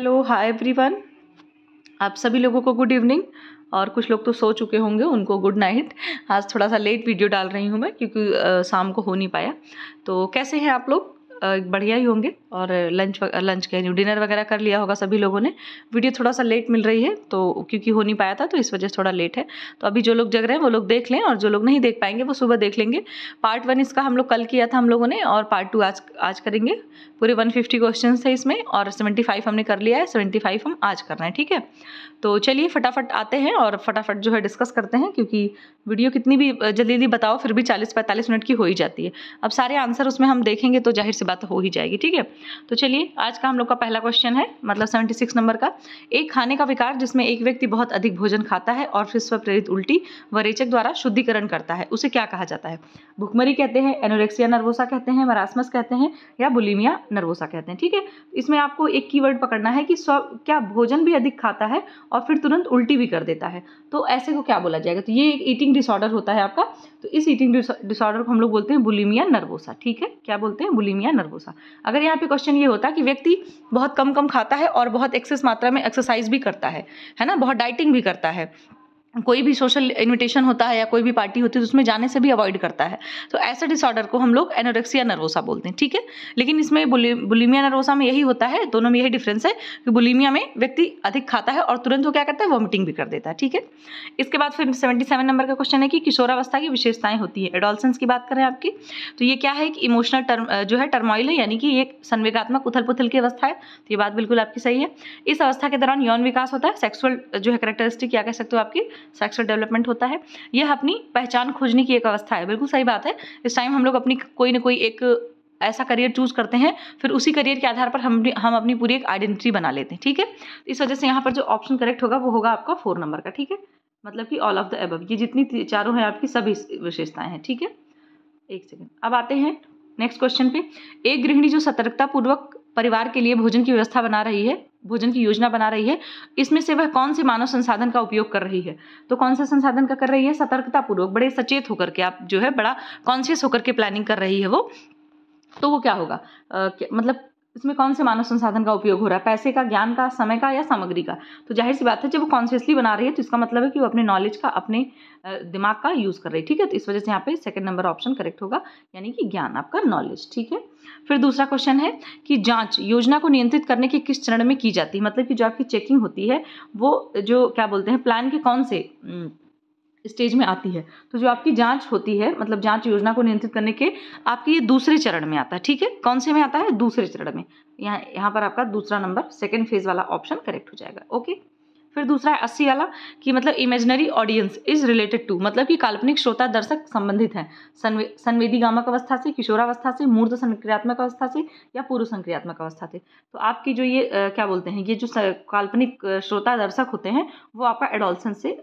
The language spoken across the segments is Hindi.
हेलो हाय एवरीवन आप सभी लोगों को गुड इवनिंग और कुछ लोग तो सो चुके होंगे उनको गुड नाइट आज थोड़ा सा लेट वीडियो डाल रही हूँ मैं क्योंकि शाम को हो नहीं पाया तो कैसे हैं आप लोग बढ़िया ही होंगे और लंच लंच कह रही डिनर वगैरह कर लिया होगा सभी लोगों ने वीडियो थोड़ा सा लेट मिल रही है तो क्योंकि हो नहीं पाया था तो इस वजह से थोड़ा लेट है तो अभी जो लोग जग रहे हैं वो लोग देख लें और जो लोग नहीं देख पाएंगे वो सुबह देख लेंगे पार्ट वन इसका हम लोग कल किया था हम लोगों ने और पार्ट टू आज आज करेंगे पूरे वन फिफ्टी क्वेश्चन थे इसमें और सेवेंटी फाइव हमने कर लिया है सेवेंटी फाइव हम आज करना है ठीक है तो चलिए फटाफट आते हैं और फटाफट जो है डिस्कस करते हैं क्योंकि वीडियो कितनी भी जल्दी जल्दी बताओ फिर भी चालीस पैंतालीस मिनट की हो ही जाती है अब सारे आंसर उसमें हम देखेंगे तो जाहिर से बात हो ही जाएगी ठीक है तो चलिए आज का हम लोग का पहला क्वेश्चन है मतलब सेवेंटी सिक्स नंबर का एक खाने का विकार जिसमें एक व्यक्ति बहुत अधिक भोजन खाता है और फिर स्वप्रेरित उल्टी व रेचक द्वारा शुद्धिकरण करता है उसे क्या कहा जाता है भुखमरी कहते हैं एनोरेक्सिया नर्वोसा कहते हैं मरासमस कहते हैं या बुलिमिया नर्वोसा कहते हैं ठीक है इसमें आपको एक की पकड़ना है कि स्व क्या भोजन भी अधिक खाता है और फिर तुरंत उल्टी भी कर देता है तो ऐसे को क्या बोला जाएगा तो ये एक ईटिंग डिसऑर्डर होता है आपका तो इस ईटिंग डिसऑर्डर को हम लोग बोलते हैं बुलिमिया नर्वोसा ठीक है क्या बोलते हैं बुलिमिया नर्वोसा अगर यहाँ पे क्वेश्चन ये होता कि व्यक्ति बहुत कम कम खाता है और बहुत एक्सेस मात्रा में एक्सरसाइज भी करता है है ना बहुत डाइटिंग भी करता है कोई भी सोशल इन्विटेशन होता है या कोई भी पार्टी होती है तो उसमें जाने से भी अवॉइड करता है तो ऐसे डिसऑर्डर को हम लोग एनोरेक्सिया नरोसा बोलते हैं ठीक है लेकिन इसमें बुलिमिया नरोसा में यही होता है दोनों में यही डिफरेंस है कि बुलिमिया में व्यक्ति अधिक खाता है और तुरंत वो क्या करता है वॉमिटिंग भी कर देता है ठीक है इसके बाद फिर सेवेंटी सेवन नंबर का क्वेश्चन है कि किशोरावस्था की विशेषताएं होती है एडोलसेंस की बात करें आपकी तो ये क्या है कि इमोशनल टर्म जो है टर्मोइल है यानी कि ये संवेगात्मक उथल पुथल की अवस्था है तो ये बात बिल्कुल आपकी सही है इस अवस्था के दौरान यौन विकास होता है सेक्सुअल जो है करेक्टरिस्टिक क्या कह सकते हो आपकी सेक्सुअल डेवलपमेंट होता है यह अपनी पहचान खोजने की एक अवस्था है बिल्कुल सही बात है इस टाइम हम लोग अपनी कोई ना कोई एक ऐसा करियर चूज करते हैं फिर उसी करियर के आधार पर हम हम अपनी पूरी एक आइडेंटिटी बना लेते हैं ठीक है इस वजह से यहाँ पर जो ऑप्शन करेक्ट होगा वो होगा आपका फोर नंबर का ठीक है मतलब कि ऑल ऑफ द एबव ये जितनी चारों हैं आपकी सभी विशेषताएं हैं ठीक है एक सेकेंड अब आते हैं नेक्स्ट क्वेश्चन पे एक गृहिणी जो सतर्कतापूर्वक परिवार के लिए भोजन की व्यवस्था बना रही है भोजन की योजना बना रही है इसमें से वह कौन से मानव संसाधन का उपयोग कर रही है तो कौन से संसाधन का कर रही है सतर्कता पूर्वक बड़े सचेत होकर के आप जो है बड़ा कॉन्शियस होकर के प्लानिंग कर रही है वो तो वो क्या होगा आ, क्या, मतलब उसमें कौन से मानव संसाधन का उपयोग हो रहा है पैसे का ज्ञान का समय का या सामग्री का तो जाहिर सी बात है जब वो कॉन्शियसली बना रही है तो इसका मतलब है कि वो अपने नॉलेज का अपने दिमाग का यूज़ कर रही है ठीक है तो इस वजह से यहाँ पे सेकंड नंबर ऑप्शन करेक्ट होगा यानी कि ज्ञान आपका नॉलेज ठीक है फिर दूसरा क्वेश्चन है कि जाँच योजना को नियंत्रित करने के किस चरण में की जाती है मतलब कि जो आपकी चेकिंग होती है वो जो क्या बोलते हैं प्लान के कौन से न, स्टेज में आती है तो जो आपकी जांच होती है मतलब जांच योजना को नियंत्रित करने के आपके ये दूसरे चरण में आता है ठीक है कौन से में आता है दूसरे चरण में यहाँ यहाँ पर आपका दूसरा नंबर सेकेंड फेज वाला ऑप्शन करेक्ट हो जाएगा ओके फिर दूसरा है अस्सी वाला कि मतलब imaginary audience is related to मतलब कि काल्पनिक श्रोता दर्शक संबंधित है संवे, संवेदी गामक अवस्था से किशोरावस्था से मूर्त संक्रियात्मक अवस्था से या पूर्व संक्रियात्मक अवस्था से तो आपकी जो ये आ, क्या बोलते हैं ये जो काल्पनिक श्रोता दर्शक होते हैं वो आपका एडोल्सन से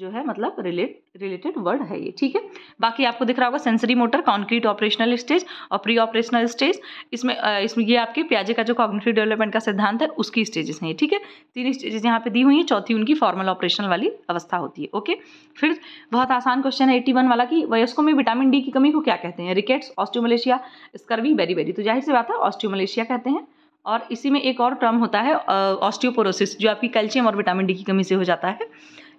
जो है मतलब रिलेट रिलेटेड वर्ड है ये ठीक है बाकी आपको दिख रहा होगा sensory motor concrete operational stage और प्री ऑपरेशनल स्टेज इसमें इसमें ये आपके प्याजे का जो कॉग्निटिव डेवलपमेंट का सिद्धांत है उसकी स्टेजेस हैं ठीक है तीन स्टेजेस यहाँ पे दी हुई हैं चौथी उनकी फॉर्मल ऑपरेशनल वाली अवस्था होती है ओके फिर बहुत आसान क्वेश्चन है एट्टी वाला कि वयस्कों में विटामिन डी की कमी को क्या कहते हैं rickets osteomalacia scurvy beri beri तो जाहिर सी बात है ऑस्ट्रोमलेशिया कहते हैं और इसी में एक और टर्म होता है ऑस्टियोपोरोसिस जो आपकी कैल्शियम और विटामिन डी की कमी से हो जाता है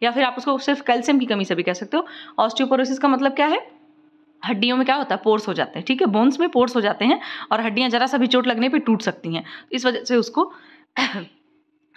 या फिर आप उसको सिर्फ कैल्शियम की कमी से भी कह सकते हो ऑस्टियोपोरोसिस का मतलब क्या है हड्डियों में क्या होता है पोर्स हो जाते हैं ठीक है बोन्स में पोर्स हो जाते हैं और हड्डियाँ जरा सा भी चोट लगने पर टूट सकती हैं इस वजह से उसको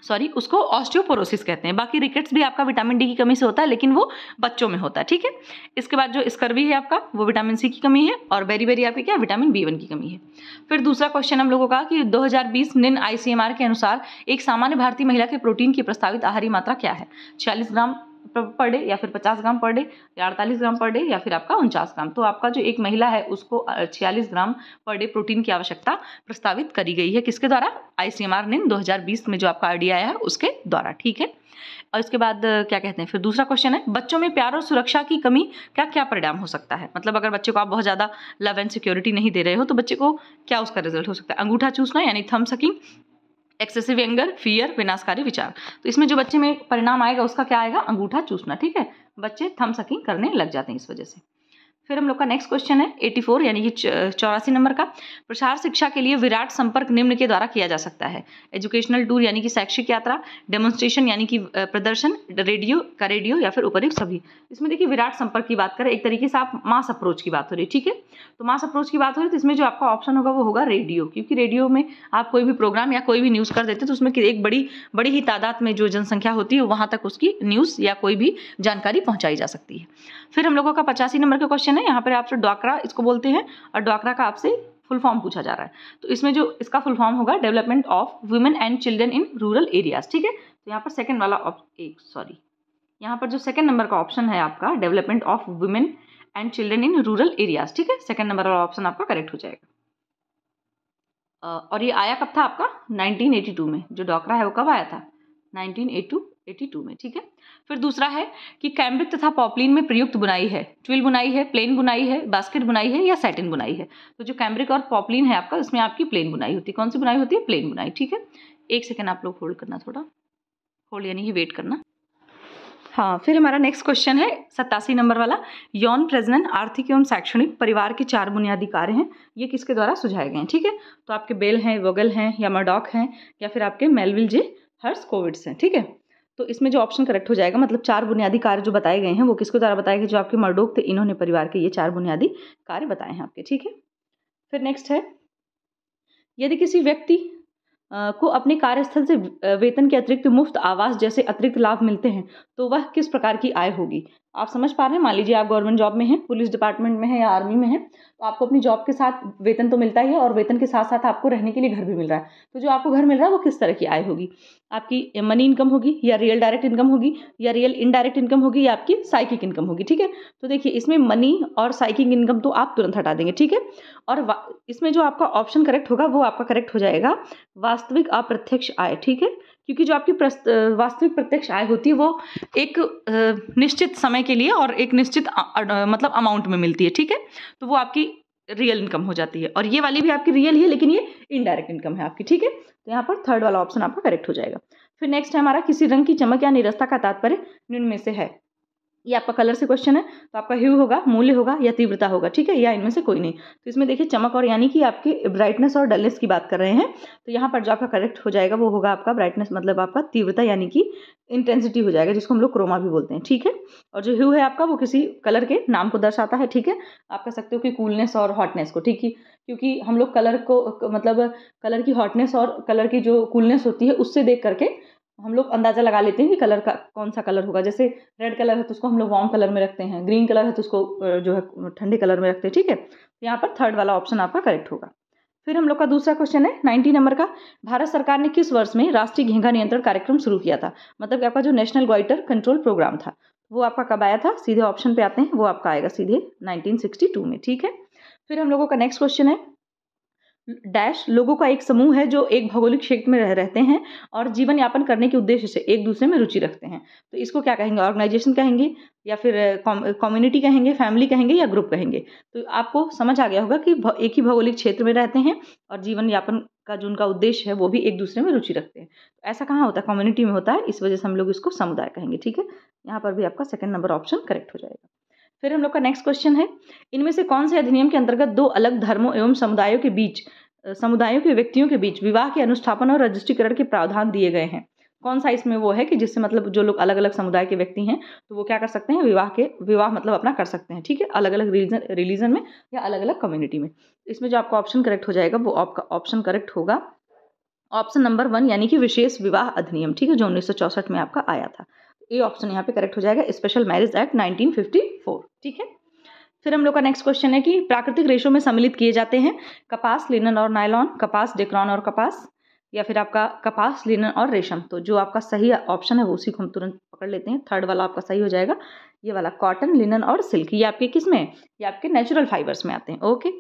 सॉरी उसको ऑस्टियोपोरोसिस कहते हैं बाकी रिकेट्स भी आपका विटामिन डी की कमी से होता है लेकिन वो बच्चों में होता है ठीक है इसके बाद जो स्कर्वी है आपका वो विटामिन सी की कमी है और बेरी बेरी आपकी क्या विटामिन बी वन की कमी है फिर दूसरा क्वेश्चन हम लोगों का कि 2020 निन आईसीएमआर के अनुसार एक सामान्य भारतीय महिला के प्रोटीन की प्रस्तावित आहारी मात्रा क्या है छियालीस ग्राम पर डे या फिर पचास ग्राम पर डे या अड़तालीस ग्राम पर डे या फिर आपका उनचास ग्राम तो आपका जो एक महिला है उसको छियालीस ग्राम पर डे प्रोटीन की आवश्यकता प्रस्तावित करी गई है किसके द्वारा आईसीएमआर ने 2020 में जो आपका आईडी आया है उसके द्वारा ठीक है और इसके बाद क्या कहते हैं फिर दूसरा क्वेश्चन है बच्चों में प्यार और सुरक्षा की कमी का क्या परिणाम हो सकता है मतलब अगर बच्चे को आप बहुत ज़्यादा लव एंड सिक्योरिटी नहीं दे रहे हो तो बच्चे को क्या उसका रिजल्ट हो सकता है अंगूठा चूसना यानी थम सकिंग एक्सेसिव एंगर फियर विनाशकारी विचार तो इसमें जो बच्चे में परिणाम आएगा उसका क्या आएगा अंगूठा चूसना ठीक है बच्चे थम सकिंग करने लग जाते हैं इस वजह से फिर हम लोग का नेक्स्ट क्वेश्चन है 84 यानी कि चौरासी नंबर का प्रसार शिक्षा के लिए विराट संपर्क निम्न के द्वारा किया जा सकता है एजुकेशनल टूर यानी कि शैक्षिक यात्रा डेमोन्स्ट्रेशन यानी कि प्रदर्शन रेडियो का रेडियो या फिर उपयुक्त सभी इसमें देखिए विराट संपर्क की बात करें एक तरीके से आप मास अप्रोच की बात हो रही है ठीक है तो मास अप्रोच की बात हो रही है तो इसमें जो आपका ऑप्शन होगा वो होगा रेडियो क्योंकि रेडियो में आप कोई भी प्रोग्राम या कोई भी न्यूज़ कर देते हैं तो उसमें एक बड़ी बड़ी ही तादाद में जो जनसंख्या होती है वहाँ तक उसकी न्यूज़ या कोई भी जानकारी पहुँचाई जा सकती है फिर हम लोगों का पचासी नंबर का क्वेश्चन क्वेश्चन है यहाँ पर आपसे डॉकरा इसको बोलते हैं और डॉकरा का आपसे फुल फॉर्म पूछा जा रहा है तो इसमें जो इसका फुल फॉर्म होगा development of women and children in rural areas ठीक है तो यहाँ पर सेकेंड वाला एक सॉरी यहाँ पर जो सेकेंड नंबर का ऑप्शन है आपका development of women and children in rural areas ठीक है सेकेंड नंबर वाला ऑप्शन आपका करेक्ट हो जाएगा और ये आया कब था आपका 1982 में जो डॉकरा है वो कब आया था 1982 82 में ठीक है फिर दूसरा है कि कैम्ब्रिक तथा पॉपलिन में प्रयुक्त बुनाई है ट्विल बुनाई है प्लेन बुनाई है बास्केट बुनाई है या सैटिन बुनाई है तो जो कैम्ब्रिक और पॉपलिन है आपका उसमें आपकी प्लेन बुनाई होती है कौन सी बुनाई होती है प्लेन बुनाई ठीक है एक सेकेंड आप लोग होल्ड करना थोड़ा होल्ड यानी ही वेट करना हाँ फिर हमारा नेक्स्ट क्वेश्चन है सत्तासी नंबर वाला यौन प्रजनन आर्थिक एवं शैक्षणिक परिवार के चार बुनियादी कार्य हैं ये किसके द्वारा सुझाए गए हैं ठीक है तो आपके बेल हैं वोगल हैं या मडॉक हैं या फिर आपके मेलविल जे हर्स कोविड्स हैं ठीक है तो इसमें जो ऑप्शन करेक्ट हो जाएगा मतलब चार बुनियादी कार्य जो बताए गए हैं वो किसके द्वारा बताए गए जो आपके मर्डोक थे इन्होंने परिवार के ये चार बुनियादी कार्य बताए हैं आपके ठीक है फिर नेक्स्ट है यदि किसी व्यक्ति को अपने कार्यस्थल से वेतन के अतिरिक्त मुफ्त आवास जैसे अतिरिक्त लाभ मिलते हैं तो वह किस प्रकार की आय होगी आप समझ पा रहे हैं मान लीजिए आप गवर्नमेंट जॉब में हैं पुलिस डिपार्टमेंट में है या आर्मी में है तो आपको अपनी जॉब के साथ वेतन तो मिलता ही है और वेतन के साथ साथ आपको रहने के लिए घर भी मिल रहा है तो जो आपको घर मिल रहा है वो किस तरह की आय होगी आपकी मनी इनकम होगी या रियल डायरेक्ट इनकम होगी या रियल इनडायरेक्ट इनकम होगी या आपकी साइकिक इनकम होगी ठीक है तो देखिए इसमें मनी और साइकिक इनकम तो आप तुरंत हटा देंगे ठीक है और इसमें जो आपका ऑप्शन करेक्ट होगा वो आपका करेक्ट हो जाएगा वास्तविक अप्रत्यक्ष आय ठीक है क्योंकि जो आपकी वास्तविक प्रत्यक्ष आय होती है वो एक निश्चित समय के लिए और एक निश्चित मतलब अमाउंट में मिलती है ठीक है तो वो आपकी रियल इनकम हो जाती है और ये वाली भी आपकी रियल ही है लेकिन ये इनडायरेक्ट इनकम है आपकी ठीक है तो यहाँ पर थर्ड वाला ऑप्शन आपका करेक्ट हो जाएगा फिर नेक्स्ट है हमारा किसी रंग की चमक या निरस्ता का तात्पर्य निम्न में से है ये आपका कलर से क्वेश्चन है तो आपका ह्यू होगा मूल्य होगा या तीव्रता होगा ठीक है या इनमें से कोई नहीं तो इसमें देखिए चमक और यानी कि आपके ब्राइटनेस और डलनेस की बात कर रहे हैं तो यहाँ पर जो आपका करेक्ट हो जाएगा वो होगा आपका ब्राइटनेस मतलब आपका तीव्रता यानी कि इंटेंसिटी हो जाएगा जिसको हम लोग क्रोमा भी बोलते हैं ठीक है और जो ह्यू है आपका वो किसी कलर के नाम को दर्शाता है ठीक है आप कह सकते हो कि कूलनेस और हॉटनेस को ठीक है क्योंकि हम लोग कलर को मतलब कलर की हॉटनेस और कलर की जो कूलनेस होती है उससे देख करके हम लोग अंदाज़ा लगा लेते हैं कि कलर का कौन सा कलर होगा जैसे रेड कलर है तो उसको हम लोग वार्म कलर में रखते हैं ग्रीन कलर है तो उसको जो है ठंडे कलर में रखते हैं ठीक है तो यहाँ पर थर्ड वाला ऑप्शन आपका करेक्ट होगा फिर हम लोग का दूसरा क्वेश्चन है नाइन्टी नंबर का भारत सरकार ने किस वर्ष में राष्ट्रीय घेंगा नियंत्रण कार्यक्रम शुरू किया था मतलब आपका जो नेशनल ग्वाइटर कंट्रोल प्रोग्राम था वो आपका कब आया था सीधे ऑप्शन पे आते हैं वो आपका आएगा सीधे 1962 में ठीक है फिर हम लोगों का नेक्स्ट क्वेश्चन है डैश लोगों का एक समूह है जो एक भौगोलिक क्षेत्र में रह रहते हैं और जीवन यापन करने के उद्देश्य से एक दूसरे में रुचि रखते हैं तो इसको क्या कहेंगे ऑर्गेनाइजेशन कहेंगे या फिर कम्युनिटी कहेंगे फैमिली कहेंगे या ग्रुप कहेंगे तो आपको समझ आ गया होगा कि एक ही भौगोलिक क्षेत्र में रहते हैं और जीवन यापन का जो उनका उद्देश्य है वो भी एक दूसरे में रुचि रखते हैं तो ऐसा कहाँ होता है कम्युनिटी में होता है इस वजह से हम लोग इसको समुदाय कहेंगे ठीक है यहाँ पर भी आपका सेकेंड नंबर ऑप्शन करेक्ट हो जाएगा फिर हम लोग का नेक्स्ट क्वेश्चन है इनमें से कौन से अधिनियम के अंतर्गत दो अलग धर्मों एवं समुदायों के बीच समुदायों के व्यक्तियों के बीच विवाह के अनुष्ठापन और रजिस्ट्रीकरण के प्रावधान दिए गए हैं कौन सा इसमें वो है कि जिससे मतलब जो लोग अलग अलग समुदाय के व्यक्ति हैं तो वो क्या कर सकते हैं विवाह के विवाह मतलब अपना कर सकते हैं ठीक है अलग अलग रिलीजन रिलीजन में या अलग अलग कम्युनिटी में इसमें जो आपका ऑप्शन करेक्ट हो जाएगा वो आपका ऑप्शन करेक्ट होगा ऑप्शन नंबर वन यानी कि विशेष विवाह अधिनियम ठीक है जो उन्नीस में आपका आया था ए ऑप्शन यहाँ पे करेक्ट हो जाएगा स्पेशल मैरिज एक्ट 1954 ठीक है फिर हम लोग का नेक्स्ट क्वेश्चन है कि प्राकृतिक रेशों में सम्मिलित किए जाते हैं कपास लिनन और नायलॉन कपास डेक्रॉन और कपास या फिर आपका कपास लिनन और रेशम तो जो आपका सही ऑप्शन है वो उसी को हम तुरंत पकड़ लेते हैं थर्ड वाला आपका सही हो जाएगा ये वाला कॉटन लिनन और सिल्क ये आपके किस में ये आपके नेचुरल फाइबर्स में आते हैं ओके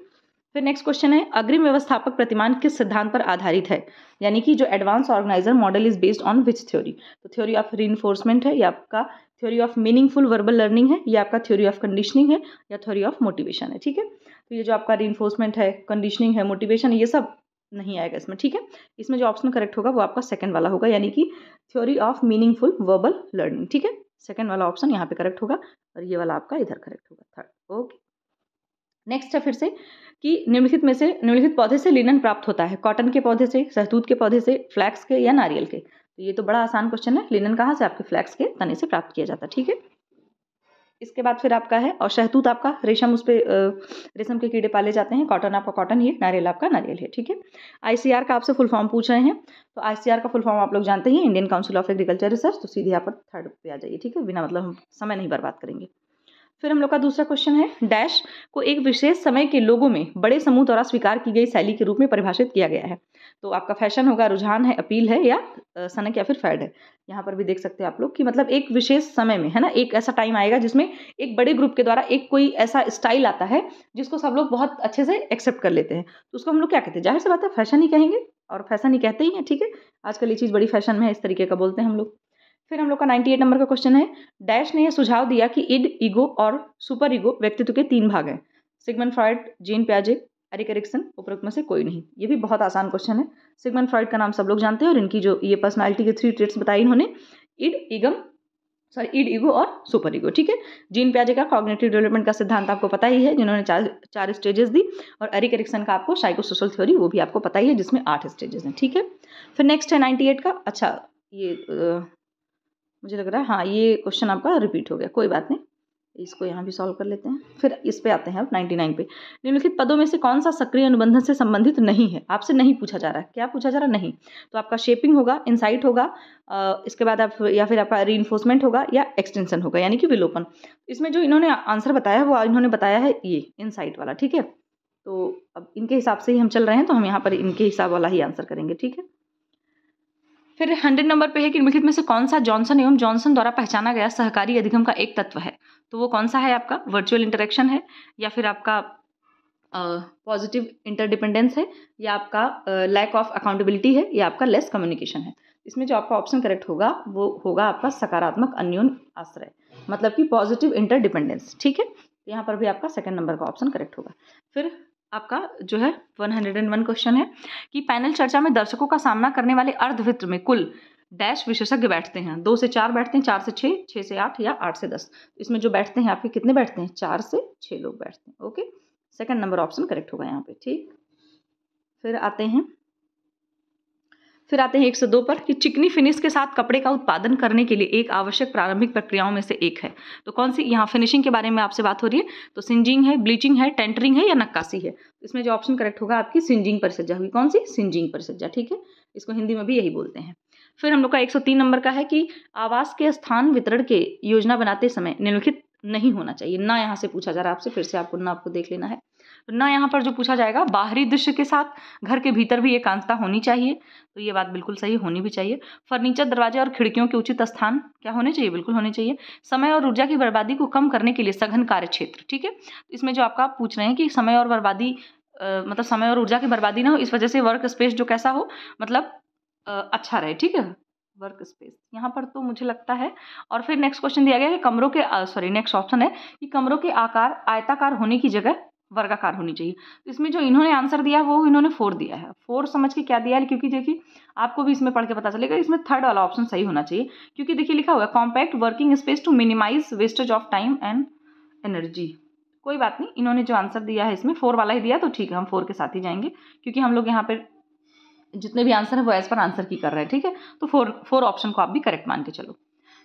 फिर नेक्स्ट क्वेश्चन है अग्रिम व्यवस्थापक प्रतिमान किस सिद्धांत पर आधारित है यानी कि जो advance organiser model is based on which theory तो थ्योरी ऑफ इन्फोर्समेंट है या आपका theory of meaningful verbal learning है या आपका थ्योरी ऑफ कंडीशनिंग है या थ्योरी ऑफ मोटिवेशन है ठीक है तो ये जो आपका री है कंडीशनिंग है मोटिवेशन ये सब नहीं आएगा इसमें ठीक है इसमें जो ऑप्शन करेक्ट होगा वो आपका सेकंड वाला होगा यानी कि theory of meaningful verbal learning ठीक है सेकंड वाला ऑप्शन यहाँ पे करेक्ट होगा और ये वाला आपका इधर करेक्ट होगा थर्ड ओके नेक्स्ट है फिर से कि निम्नलिखित में से निम्नलिखित पौधे से लिनन प्राप्त होता है कॉटन के पौधे से सहतूत के पौधे से फ्लैक्स के या नारियल के तो ये तो बड़ा आसान क्वेश्चन है लिनन कहाँ से आपके फ्लैक्स के तने से प्राप्त किया जाता है ठीक है इसके बाद फिर आपका है और शहतूत आपका रेशम उस पर रेशम के कीड़े पाले जाते हैं कॉटन आपका कॉटन ही नारियल आपका नारियल है ठीक है आईसीआर का आपसे फुल फॉर्म पूछ रहे हैं तो आईसीआर का फुल फॉर्म आप लोग जानते हैं Indian Council of Agriculture Research तो सीधे यहाँ पर थर्ड पे आ जाइए ठीक है बिना मतलब हम समय नहीं बर्बाद करेंगे फिर हम लोग का दूसरा क्वेश्चन है डैश को एक विशेष समय के लोगों में बड़े समूह द्वारा स्वीकार की गई शैली के रूप में परिभाषित किया गया है तो आपका फैशन होगा रुझान है अपील है या सनक या फिर फैड है यहाँ पर भी देख सकते हैं आप लोग कि मतलब एक विशेष समय में है ना एक ऐसा टाइम आएगा जिसमें एक बड़े ग्रुप के द्वारा एक कोई ऐसा स्टाइल आता है जिसको सब लोग बहुत अच्छे से एक्सेप्ट कर लेते हैं तो उसको हम लोग क्या कहते हैं जाहिर सी बात है फैशन ही कहेंगे और फैशन ही कहते ही हैं ठीक है आजकल ये चीज़ बड़ी फैशन में है इस तरीके का बोलते हैं हम लोग फिर हम लोग का 98 नंबर का क्वेश्चन है डैश ने यह सुझाव दिया कि इड ईगो और सुपर ईगो व्यक्तित्व के तीन भाग हैं सिगमन फ्रॉयड जीन प्याजे एरिक एरिक्सन उपरोक्त में से कोई नहीं ये भी बहुत आसान क्वेश्चन है सिगमन फ्रॉइड का नाम सब लोग जानते हैं और इनकी जो ये पर्सनैलिटी के थ्री ट्रेट्स बताई इन्होंने इड इगम सॉरी इड ईगो और सुपर ईगो ठीक है जीन प्याजे का कॉग्नेटिव डेवलपमेंट का सिद्धांत आपको पता ही है जिन्होंने चार चार स्टेजेस दी और एरिक एरिक्सन का आपको साइको सोशल थ्योरी वो भी आपको पता ही है जिसमें आठ स्टेजेस हैं ठीक है फिर नेक्स्ट है नाइन्टी एट का अच्छा ये मुझे लग रहा है हाँ ये क्वेश्चन आपका रिपीट हो गया कोई बात नहीं इसको यहाँ भी सॉल्व कर लेते हैं फिर इस पे आते हैं अब 99 पे निम्नलिखित पदों में से कौन सा सक्रिय अनुबंधन से संबंधित नहीं है आपसे नहीं पूछा जा रहा है क्या पूछा जा रहा है नहीं तो आपका शेपिंग होगा इनसाइट होगा इसके बाद आप या फिर आपका री होगा या एक्सटेंशन होगा यानी कि विलोपन इसमें जो इन्होंने आंसर बताया है वो इन्होंने बताया है ये इनसाइट वाला ठीक है तो अब इनके हिसाब से ही हम चल रहे हैं तो हम यहाँ पर इनके हिसाब वाला ही आंसर करेंगे ठीक है फिर हंड्रेड नंबर पे है कि निम्नलिखित में से कौन सा जॉनसन एवं जॉनसन द्वारा पहचाना गया सहकारी अधिगम का एक तत्व है तो वो कौन सा है आपका वर्चुअल इंटरेक्शन है या फिर आपका पॉजिटिव इंटरडिपेंडेंस है या आपका लैक ऑफ अकाउंटेबिलिटी है या आपका लेस कम्युनिकेशन है इसमें जो आपका ऑप्शन करेक्ट होगा वो होगा आपका सकारात्मक अन्योन आश्रय मतलब कि पॉजिटिव इंटरडिपेंडेंस ठीक है यहाँ पर भी आपका सेकंड नंबर का ऑप्शन करेक्ट होगा फिर आपका जो है 101 क्वेश्चन है कि पैनल चर्चा में दर्शकों का सामना करने वाले अर्धवृत्त में कुल डैश विशेषज्ञ बैठते हैं दो से चार बैठते हैं चार से छः छः से आठ या आठ से दस इसमें जो बैठते हैं आपके कितने बैठते हैं चार से छः लोग बैठते हैं okay second number option correct होगा यहाँ पे ठीक फिर आते हैं फिर आते हैं एक दो पर कि चिकनी फिनिश के साथ कपड़े का उत्पादन करने के लिए एक आवश्यक प्रारंभिक प्रक्रियाओं में से एक है तो कौन सी यहाँ फिनिशिंग के बारे में आपसे बात हो रही है तो सिंजिंग है ब्लीचिंग है टेंटरिंग है या नक्काशी है इसमें जो ऑप्शन करेक्ट होगा आपकी सिंजिंग परिसज्जा होगी कौन सी सिंजिंग परिसज्जा ठीक है इसको हिंदी में भी यही बोलते हैं फिर हम लोग का 103 नंबर का है कि आवास के स्थान वितरण के योजना बनाते समय निम्नलिखित नहीं होना चाहिए ना यहाँ से पूछा जा रहा है आपसे फिर से आपको ना आपको देख लेना है तो ना यहाँ पर जो पूछा जाएगा बाहरी दृश्य के साथ घर के भीतर भी एकांतता होनी चाहिए तो ये बात बिल्कुल सही होनी भी चाहिए फर्नीचर दरवाजे और खिड़कियों के उचित स्थान क्या होने चाहिए बिल्कुल होने चाहिए समय और ऊर्जा की बर्बादी को कम करने के लिए सघन कार्य क्षेत्र ठीक है इसमें जो आपका आप पूछ रहे हैं कि समय और बर्बादी मतलब समय और ऊर्जा की बर्बादी ना हो इस वजह से वर्क स्पेस जो कैसा हो मतलब अच्छा रहे ठीक है वर्क स्पेस यहाँ पर तो मुझे लगता है और फिर नेक्स्ट क्वेश्चन दिया गया कि कमरों के सॉरी नेक्स्ट ऑप्शन है कि कमरों के आकार आयताकार होने की जगह वर्गाकार होनी चाहिए तो इसमें जो इन्होंने आंसर दिया वो इन्होंने फोर दिया है फोर समझ के क्या दिया है क्योंकि देखिए आपको भी इसमें पढ़ के पता चलेगा इसमें थर्ड वाला ऑप्शन सही होना चाहिए क्योंकि देखिए लिखा हुआ है compact working space to minimise wastage of time and energy कोई बात नहीं इन्होंने जो आंसर दिया है इसमें फोर वाला ही दिया तो ठीक है हम फोर के साथ ही जाएंगे क्योंकि हम लोग यहाँ पर जितने भी आंसर है वो एज पर आंसर की कर रहे हैं ठीक है तो फोर फोर ऑप्शन को आप भी करेक्ट मान के चलो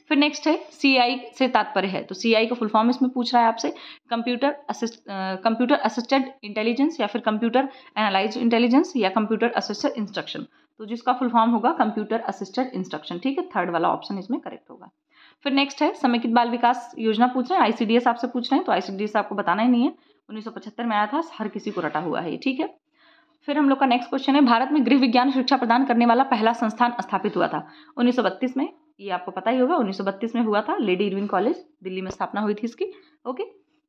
फिर नेक्स्ट है सी से तात्पर्य है तो सी का फुल फॉर्म इसमें पूछ रहा है आपसे computer assist computer assisted intelligence या फिर कंप्यूटर एनालाइज इंटेलिजेंस या कंप्यूटर असिस्टेड इंस्ट्रक्शन तो जिसका फुल फॉर्म होगा कंप्यूटर असिस्टेड इंस्ट्रक्शन ठीक है थर्ड वाला ऑप्शन इसमें करेक्ट होगा फिर नेक्स्ट है समेकित बाल विकास योजना पूछ रहे हैं आईसीडीएस आपसे पूछ रहे हैं तो आईसीडीएस आपको बताना ही नहीं है उन्नीस में आया था हर किसी को रटा हुआ है ठीक है फिर हम लोग का नेक्स्ट क्वेश्चन है भारत में गृह विज्ञान शिक्षा प्रदान करने वाला पहला संस्थान स्थापित हुआ था उन्नीस में ये आपको पता ही होगा उन्नीस में हुआ था लेडी इरविन कॉलेज दिल्ली में स्थापना हुई थी इसकी ओके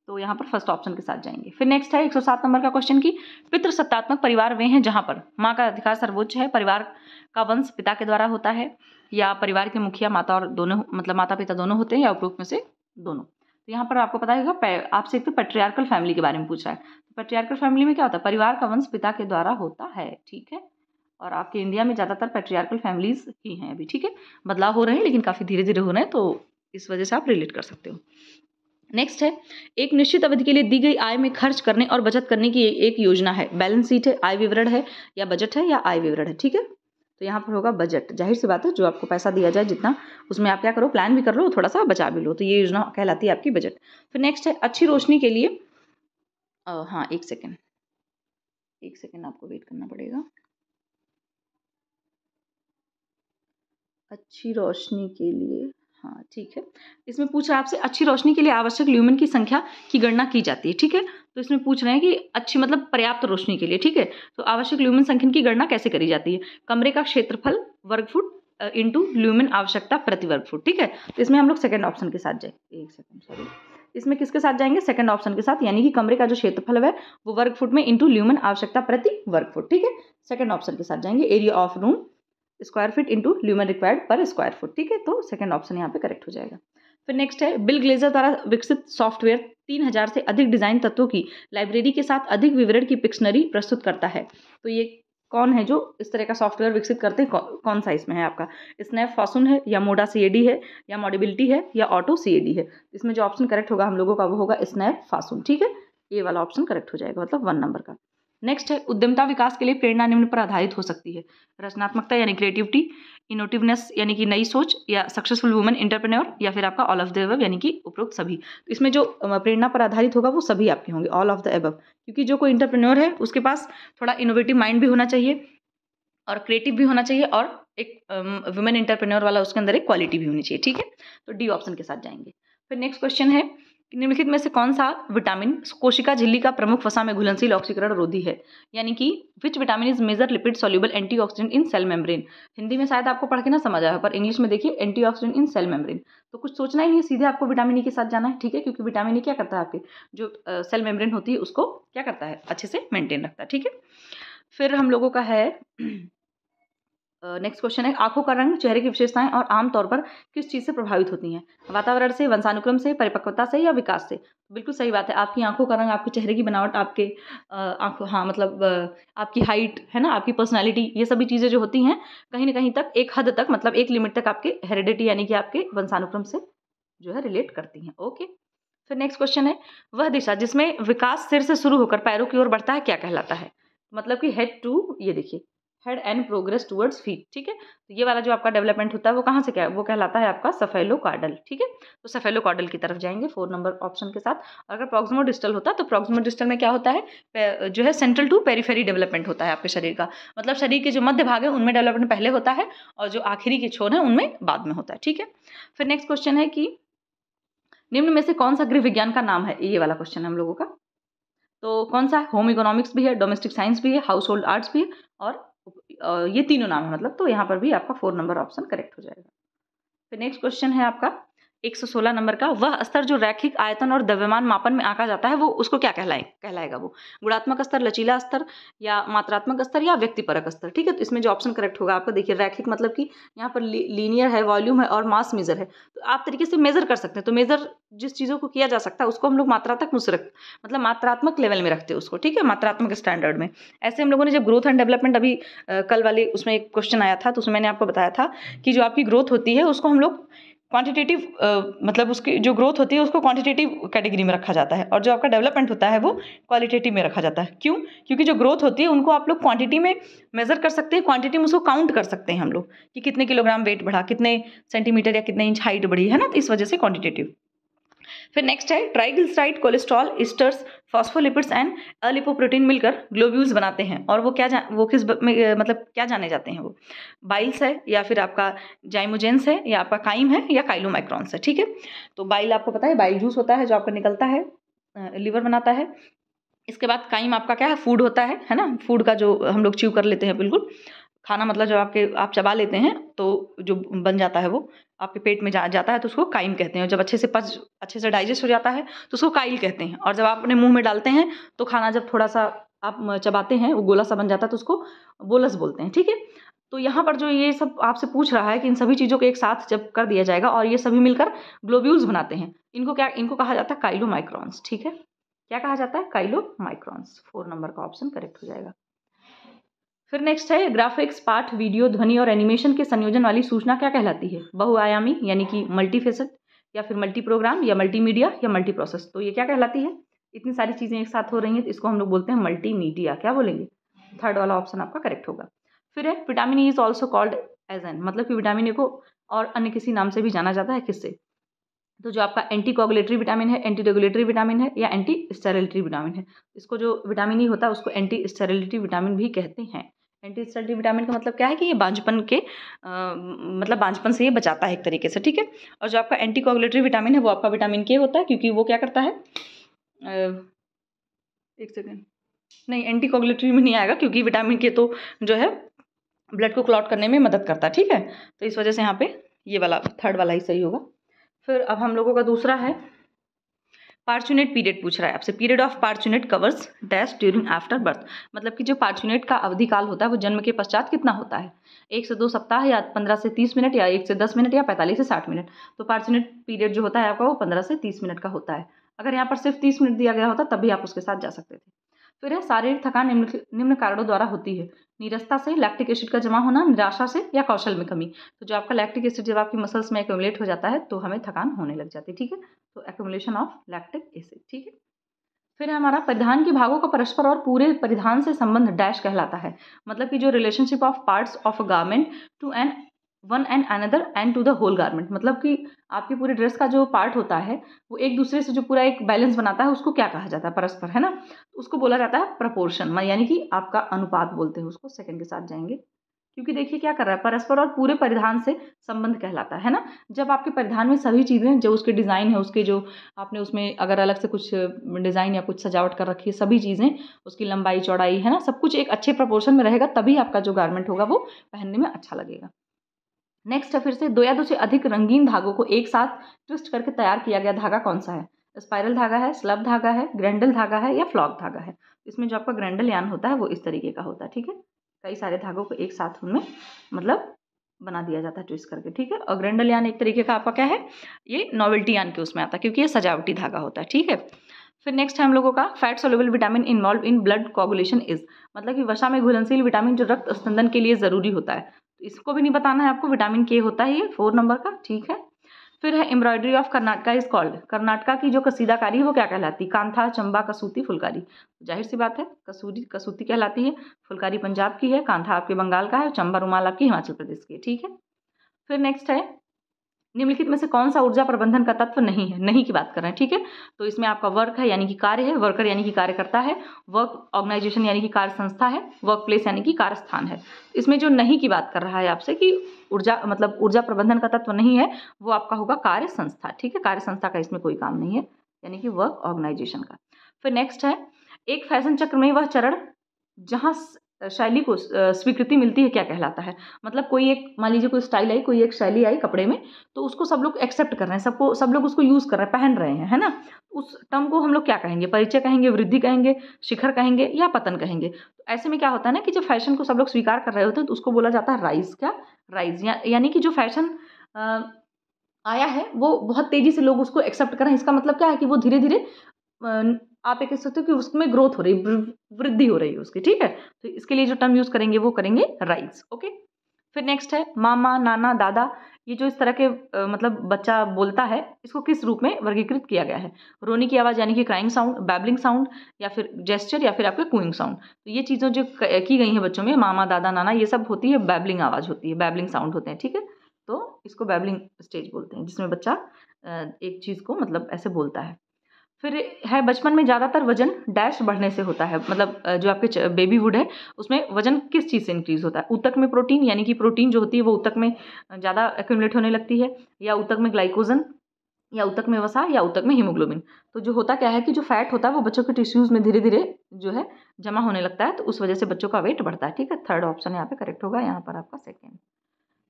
तो यहाँ पर फर्स्ट ऑप्शन के साथ जाएंगे फिर नेक्स्ट है 107 नंबर का क्वेश्चन की सत्तात्मक परिवार वे हैं जहाँ पर माँ का अधिकार सर्वोच्च है परिवार का वंश पिता के द्वारा होता है या परिवार के मुखिया माता और दोनों मतलब माता पिता दोनों होते हैं या उपरूप में से दोनों तो यहाँ पर आपको पता है आपसे एक तो पेट्रियार्कल फैमिली के बारे में पूछा है तो पेट्रियार्कल फैमिली में क्या होता है परिवार का वंश पिता के द्वारा होता है ठीक है और आपके इंडिया में ज़्यादातर पेट्रियार्कल फैमिलीज ही हैं अभी ठीक है बदलाव हो रहे हैं लेकिन काफ़ी धीरे धीरे हो रहे हैं तो इस वजह से आप रिलेट कर सकते हो नेक्स्ट है एक निश्चित अवधि के लिए दी गई आय में खर्च करने और बचत करने की एक योजना है बैलेंस शीट है आय विवरण है या बजट है या आय विवरण है ठीक है तो यहाँ पर होगा बजट जाहिर सी बात है जो आपको पैसा दिया जाए जितना उसमें आप क्या करो प्लान भी कर लो थोड़ा सा बचा भी लो तो ये योजना कहलाती है आपकी बजट फिर नेक्स्ट है अच्छी रोशनी के लिए आ, हाँ एक सेकेंड एक सेकेंड आपको वेट करना पड़ेगा अच्छी रोशनी के लिए हाँ ठीक है इसमें पूछ है आपसे अच्छी रोशनी के लिए आवश्यक ल्यूमिन की संख्या की गणना की जाती है ठीक है तो इसमें पूछ रहे हैं कि अच्छी मतलब पर्याप्त रोशनी के लिए ठीक है तो आवश्यक ल्यूमिन संख्या की गणना कैसे करी जाती है कमरे का क्षेत्रफल वर्ग फुट इंटू ल्यूमिन आवश्यकता प्रति वर्ग फुट ठीक है तो इसमें हम लोग सेकेंड ऑप्शन के साथ जाएंगे एक सेकेंड सॉरी इसमें किसके साथ जाएंगे सेकंड ऑप्शन के साथ यानी कि कमरे का जो क्षेत्रफल है वो वर्ग फुट में इंटू ल्यूमन आवश्यकता प्रति वर्ग फुट ठीक है सेकंड ऑप्शन के साथ जाएंगे area of room square feet into lumen required per square foot ठीक है तो सेकंड ऑप्शन यहाँ पे करेक्ट हो जाएगा फिर नेक्स्ट है बिल ग्लेजर द्वारा विकसित सॉफ्टवेयर तीन हजार से अधिक डिजाइन तत्वों की लाइब्रेरी के साथ अधिक विवरण की पिक्शनरी प्रस्तुत करता है तो ये कौन है जो इस तरह का सॉफ्टवेयर विकसित करते हैं कौ, कौन सा इसमें है आपका स्नैप फासून है या मोडा सी है या मॉडिबिलिटी है या ऑटो सी है इसमें जो ऑप्शन करेक्ट होगा हम लोगों का वो होगा स्नैप फासून ठीक है ये वाला ऑप्शन करेक्ट हो जाएगा मतलब वन नंबर का नेक्स्ट है उद्यमता विकास के लिए प्रेरणा निम्न पर आधारित हो सकती है रचनात्मकता यानी क्रिएटिविटी इनोटिवनेस यानी कि नई सोच या सक्सेसफुल वुमेन इंटरप्रेन्योर या फिर आपका ऑल ऑफ द एबव यानी कि उपरोक्त सभी तो इसमें जो प्रेरणा पर आधारित होगा वो सभी आपके होंगे ऑल ऑफ द एबव क्योंकि जो कोई इंटरप्रेन्योर है उसके पास थोड़ा इनोवेटिव माइंड भी होना चाहिए और क्रिएटिव भी होना चाहिए और एक वुमेन इंटरप्रेन्योर वाला उसके अंदर एक क्वालिटी भी होनी चाहिए ठीक है तो डी ऑप्शन के साथ जाएंगे फिर नेक्स्ट क्वेश्चन है निम्नलिखित में से कौन सा विटामिन कोशिका झिल्ली का प्रमुख वसा में घुलनशील ऑक्सीकरण रोधी है यानी कि which vitamin is major lipid soluble antioxidant in cell membrane Hindi में शायद आपको पढ़ के ना समझ आया पर इंग्लिश में देखिए एंटीऑक्सीडेंट इन सेल मेम्ब्रेन तो कुछ सोचना ही नहीं सीधे आपको विटामिन ई e के साथ जाना है ठीक है क्योंकि विटामिन ई e क्या करता है आपके जो सेल मेम्ब्रेन होती है उसको क्या करता है अच्छे से मेंटेन रखता है ठीक है फिर हम लोगों का है नेक्स्ट क्वेश्चन है आंखों का रंग चेहरे की विशेषताएं और आमतौर पर किस चीज़ से प्रभावित होती हैं वातावरण से वंशानुक्रम से परिपक्वता से या विकास से बिल्कुल सही बात है आपकी आंखों का रंग आपके चेहरे की बनावट आपके आंखों हाँ मतलब आपकी हाइट है ना आपकी पर्सनैलिटी ये सभी चीज़ें जो होती हैं कहीं ना कहीं तक एक हद तक मतलब एक लिमिट तक आपके हेरिडिटी यानी कि आपके वंशानुक्रम से जो है रिलेट करती हैं ओके फिर नेक्स्ट क्वेश्चन है वह दिशा जिसमें विकास सिर से शुरू होकर पैरों की ओर बढ़ता है क्या कहलाता है मतलब कि हेड टू ये देखिए head and progress towards feet ठीक है तो ये वाला जो आपका डेवलपमेंट होता है वो कहाँ से क्या वो कहलाता है आपका सफेलो कार्डल ठीक है तो सफेलो कार्डल की तरफ जाएंगे फोर नंबर ऑप्शन के साथ और अगर प्रॉक्सिमो डिस्टल होता है तो प्रॉक्सिमो डिस्टल में क्या होता है जो है सेंट्रल टू पेरीफेरी डेवलपमेंट होता है आपके शरीर का मतलब शरीर के जो मध्य भाग है उनमें डेवलपमेंट पहले होता है और जो आखिरी के छोर है उनमें बाद में होता है ठीक है फिर नेक्स्ट क्वेश्चन है कि निम्न में से कौन सा गृह विज्ञान का नाम है ये वाला क्वेश्चन है हम लोगों का तो कौन सा है होम इकोनॉमिक्स भी है डोमेस्टिक साइंस भी है हाउस होल्ड आर्ट्स भी है और ये तीनों नाम है मतलब तो यहाँ पर भी आपका फोर नंबर ऑप्शन करेक्ट हो जाएगा फिर नेक्स्ट क्वेश्चन है आपका 116 नंबर का वह स्तर जो रैखिक आयतन और द्रव्यमान मापन में आका जाता है वो उसको क्या कहलाए कहलाएगा वो गुणात्मक स्तर लचीला स्तर या मात्रात्मक स्तर या व्यक्तिपरक स्तर ठीक है तो इसमें जो ऑप्शन करेक्ट होगा आपको देखिए रैखिक मतलब कि यहाँ पर लीनियर है वॉल्यूम है और मास मेजर है तो आप तरीके से मेजर कर सकते हैं तो मेजर जिस चीज़ों को किया जा सकता है उसको हम लोग मात्रात्मक मुसरक मतलब मात्रात्मक लेवल में रखते हैं उसको ठीक है मात्रात्मक स्टैंडर्ड में ऐसे हम लोगों ने जब ग्रोथ एंड डेवलपमेंट अभी कल वाले उसमें एक क्वेश्चन आया था तो उसमें मैंने आपको बताया था कि जो आपकी ग्रोथ होती है उसको हम लोग क्वांटिटेटिव uh, मतलब उसकी जो ग्रोथ होती है उसको क्वांटिटेटिव कैटेगरी में रखा जाता है और जो आपका डेवलपमेंट होता है वो क्वालिटेटिव में रखा जाता है क्यों क्योंकि जो ग्रोथ होती है उनको आप लोग क्वांटिटी में मेजर कर सकते हैं क्वांटिटी में उसको काउंट कर सकते हैं हम लोग कि कितने किलोग्राम वेट बढ़ा कितने सेंटीमीटर या कितने इंच हाइट बढ़ी है ना तो इस वजह से क्वांटिटेटिव फिर नेक्स्ट है triglyceride cholesterol esters phospholipids and apolipoprotein मिलकर ग्लोब्यूल्स बनाते हैं और वो क्या जा वो किस मतलब क्या जाने जाते हैं वो बाइल्स है या फिर आपका जाइमोजेंस है या आपका काइम है या काइलोमाइक्रॉन्स है ठीक है तो बाइल आपको पता है बाइल जूस होता है जो आपका निकलता है लीवर बनाता है इसके बाद काइम आपका क्या है फूड होता है है ना फूड का जो हम लोग च्यू कर लेते हैं बिल्कुल खाना मतलब जब आपके आप चबा लेते हैं तो जो बन जाता है वो आपके पेट में जा जाता है तो उसको काइम कहते हैं जब अच्छे से पच अच्छे से डाइजेस्ट हो जाता है तो उसको काइल कहते हैं और जब आप अपने मुंह में डालते हैं तो खाना जब थोड़ा सा आप चबाते हैं वो गोला सा बन जाता है तो उसको बोलस बोलते हैं ठीक है तो यहाँ पर जो ये सब आपसे पूछ रहा है कि इन सभी चीज़ों को एक साथ जब कर दिया जाएगा और ये सभी मिलकर ग्लोब्यूल्स बनाते हैं इनको क्या इनको कहा जाता है काइलो माइक्रॉन्स ठीक है क्या कहा जाता है काइलो माइक्रॉन्स फोर नंबर का ऑप्शन करेक्ट हो जाएगा फिर नेक्स्ट है ग्राफिक्स पाठ वीडियो ध्वनि और एनिमेशन के संयोजन वाली सूचना क्या कहलाती है बहुआयामी यानी कि मल्टीफेसेट या फिर मल्टी प्रोग्राम या मल्टीमीडिया या मल्टी प्रोसेस तो ये क्या कहलाती है इतनी सारी चीज़ें एक साथ हो रही हैं तो इसको हम लोग बोलते हैं मल्टीमीडिया क्या बोलेंगे थर्ड वाला ऑप्शन आपका करेक्ट होगा फिर है vitamin E is also called as an मतलब कि विटामिन ए को और अन्य किसी नाम से भी जाना जाता है किससे तो जो आपका एंटी कोगुलेटरी विटामिन है एंटी रेगुलेटरी विटामिन है या एंटी स्टेरिलिटी विटामिन है इसको जो विटामिन ई e होता है उसको एंटी स्टेरिलिटी विटामिन भी कहते हैं एंटी स्टर विटामिन का मतलब क्या है कि ये बांझपन के आ, मतलब बांझपन से ये बचाता है एक तरीके से ठीक है और जो आपका एंटी कोगुलेटरी विटामिन है वो आपका विटामिन के होता है क्योंकि वो क्या करता है एक सेकेंड नहीं एंटी कोगुलेटरी में नहीं आएगा क्योंकि विटामिन के तो जो है ब्लड को क्लॉट करने में मदद करता है ठीक है तो इस वजह से यहाँ पे ये वाला थर्ड वाला ही सही होगा फिर अब हम लोगों का दूसरा है पार्चुनेट पीरियड पूछ रहा है आपसे period of parturient covers dash during after birth मतलब कि जो पार्चुनेट का अवधि काल होता है वो जन्म के पश्चात कितना होता है एक से दो सप्ताह या पंद्रह से तीस मिनट या एक से दस मिनट या पैंतालीस से साठ मिनट तो पार्चुनेट पीरियड जो होता है आपका वो पंद्रह से तीस मिनट का होता है अगर यहाँ पर सिर्फ तीस मिनट दिया गया होता तब भी आप उसके साथ जा सकते थे फिर तो है शारीरिक थकान निम्न निम्न कारणों द्वारा होती है निरस्ता से लैक्टिक एसिड का जमा होना निराशा से या कौशल में कमी तो जो आपका लैक्टिक एसिड जब आपकी मसल्स में एकोमुलेट हो जाता है तो हमें थकान होने लग जाती है ठीक है तो एकोमुलेशन ऑफ लैक्टिक एसिड ठीक है फिर हमारा परिधान के भागों का परस्पर और पूरे परिधान से संबंध डैश कहलाता है मतलब कि जो relationship of parts of a garment to an one and another and to the whole garment मतलब कि आपके पूरे ड्रेस का जो पार्ट होता है वो एक दूसरे से जो पूरा एक बैलेंस बनाता है उसको क्या कहा जाता है परस्पर है ना तो उसको बोला जाता है प्रपोर्शन यानी कि आपका अनुपात बोलते हैं उसको सेकंड के साथ जाएंगे क्योंकि देखिए क्या कर रहा है परस्पर और पूरे परिधान से संबंध कहलाता है ना जब आपके परिधान में सभी चीज़ें हैं जो उसके डिज़ाइन है उसके जो आपने उसमें अगर अलग से कुछ डिज़ाइन या कुछ सजावट कर रखी है सभी चीज़ें उसकी लंबाई चौड़ाई है ना सब कुछ एक अच्छे प्रपोर्शन में रहेगा तभी आपका जो गारमेंट होगा वो पहनने में अच्छा लगेगा नेक्स्ट है फिर से दो या दो से अधिक रंगीन धागों को एक साथ ट्विस्ट करके तैयार किया गया धागा कौन सा है स्पायरल धागा है स्लब धागा है ग्रैंडल धागा है या फ्लॉक धागा है इसमें जो आपका ग्रैंडल यान होता है वो इस तरीके का होता है ठीक है कई सारे धागों को एक साथ उनमें मतलब बना दिया जाता है ट्विस्ट करके ठीक है और ग्रैंडल यान एक तरीके का आपका क्या है ये नॉवेल्टी यान के उसमें आता है क्योंकि ये सजावटी धागा होता है ठीक है फिर नेक्स्ट है हम लोगों का fat soluble vitamin involve in blood coagulation is मतलब कि वसा में घुलनशील विटामिन जो रक्त स्पंदन के लिए ज़रूरी होता है इसको भी नहीं बताना है आपको विटामिन के होता है ये फोर नंबर का ठीक है फिर है embroidery of Karnataka is called Karnataka की जो कसीदाकारी है वो क्या कहलाती है कांथा चंबा कसूती फुलकारी जाहिर सी बात है कसूरी कसूती कहलाती है फुलकारी पंजाब की है कांथा आपके बंगाल का है और चंबा रुमाल आपकी हिमाचल प्रदेश की ठीक है फिर नेक्स्ट है निम्नलिखित में से कौन सा ऊर्जा प्रबंधन का तत्व नहीं है नहीं की बात कर रहे हैं ठीक है थीके? तो इसमें आपका वर्क है यानी कि कार्य है वर्कर यानी कि कार्यकर्ता है वर्क ऑर्गेनाइजेशन यानी कि कार्य संस्था है वर्क प्लेस यानी कि कार्यस्थान है इसमें जो नहीं की बात कर रहा है आपसे कि ऊर्जा मतलब ऊर्जा प्रबंधन का तत्व नहीं है वो आपका होगा कार्य संस्था ठीक है कार्य संस्था का इसमें कोई काम नहीं है यानी कि वर्क ऑर्गेनाइजेशन का फिर नेक्स्ट है एक फैशन चक्र में वह चरण जहाँ शैली को स्वीकृति मिलती है क्या कहलाता है मतलब कोई एक मान लीजिए कोई स्टाइल आई कोई एक शैली आई कपड़े में तो उसको सब लोग एक्सेप्ट कर रहे हैं सबको सब लोग उसको यूज़ कर रहे हैं पहन रहे हैं है ना उस टर्म को हम लोग क्या कहेंगे परिचय कहेंगे वृद्धि कहेंगे शिखर कहेंगे या पतन कहेंगे तो ऐसे में क्या होता है ना कि जब फैशन को सब लोग स्वीकार कर रहे होते हैं तो उसको बोला जाता है राइज क्या राइज यानी कि जो फैशन आया है वो बहुत तेज़ी से लोग उसको एक्सेप्ट कर रहे हैं इसका मतलब क्या है कि वो धीरे धीरे आप ये कह सकते हो कि उसमें ग्रोथ हो रही है वृद्धि हो रही है उसकी ठीक है तो इसके लिए जो टर्म यूज़ करेंगे वो करेंगे राइज ओके फिर नेक्स्ट है मामा नाना दादा ये जो इस तरह के आ, मतलब बच्चा बोलता है इसको किस रूप में वर्गीकृत किया गया है रोनी की आवाज़ यानी कि क्राइंग साउंड बैबलिंग साउंड या फिर जेस्चर या फिर आपके कूइंग साउंड तो ये चीज़ों जो की गई हैं बच्चों में मामा दादा नाना ये सब होती है बैबलिंग आवाज़ होती है बैबलिंग साउंड होते हैं ठीक है तो इसको बैबलिंग स्टेज बोलते हैं जिसमें बच्चा एक चीज़ को मतलब ऐसे बोलता है फिर है बचपन में ज़्यादातर वजन डैश बढ़ने से होता है मतलब जो आपके वुड है उसमें वजन किस चीज़ से इंक्रीज़ होता है उतक में प्रोटीन यानी कि प्रोटीन जो होती है वो उतक में ज़्यादा एक्यूमलेट होने लगती है या उतक में ग्लाइकोजन या उतक में वसा या उतक में हीमोग्लोबिन तो जो होता क्या है कि जो फैट होता है वो बच्चों के टिश्यूज़ में धीरे धीरे जो है जमा होने लगता है तो उस वजह से बच्चों का वेट बढ़ता है ठीक है थर्ड ऑप्शन यहाँ पे करेक्ट होगा यहाँ पर आपका सेकेंड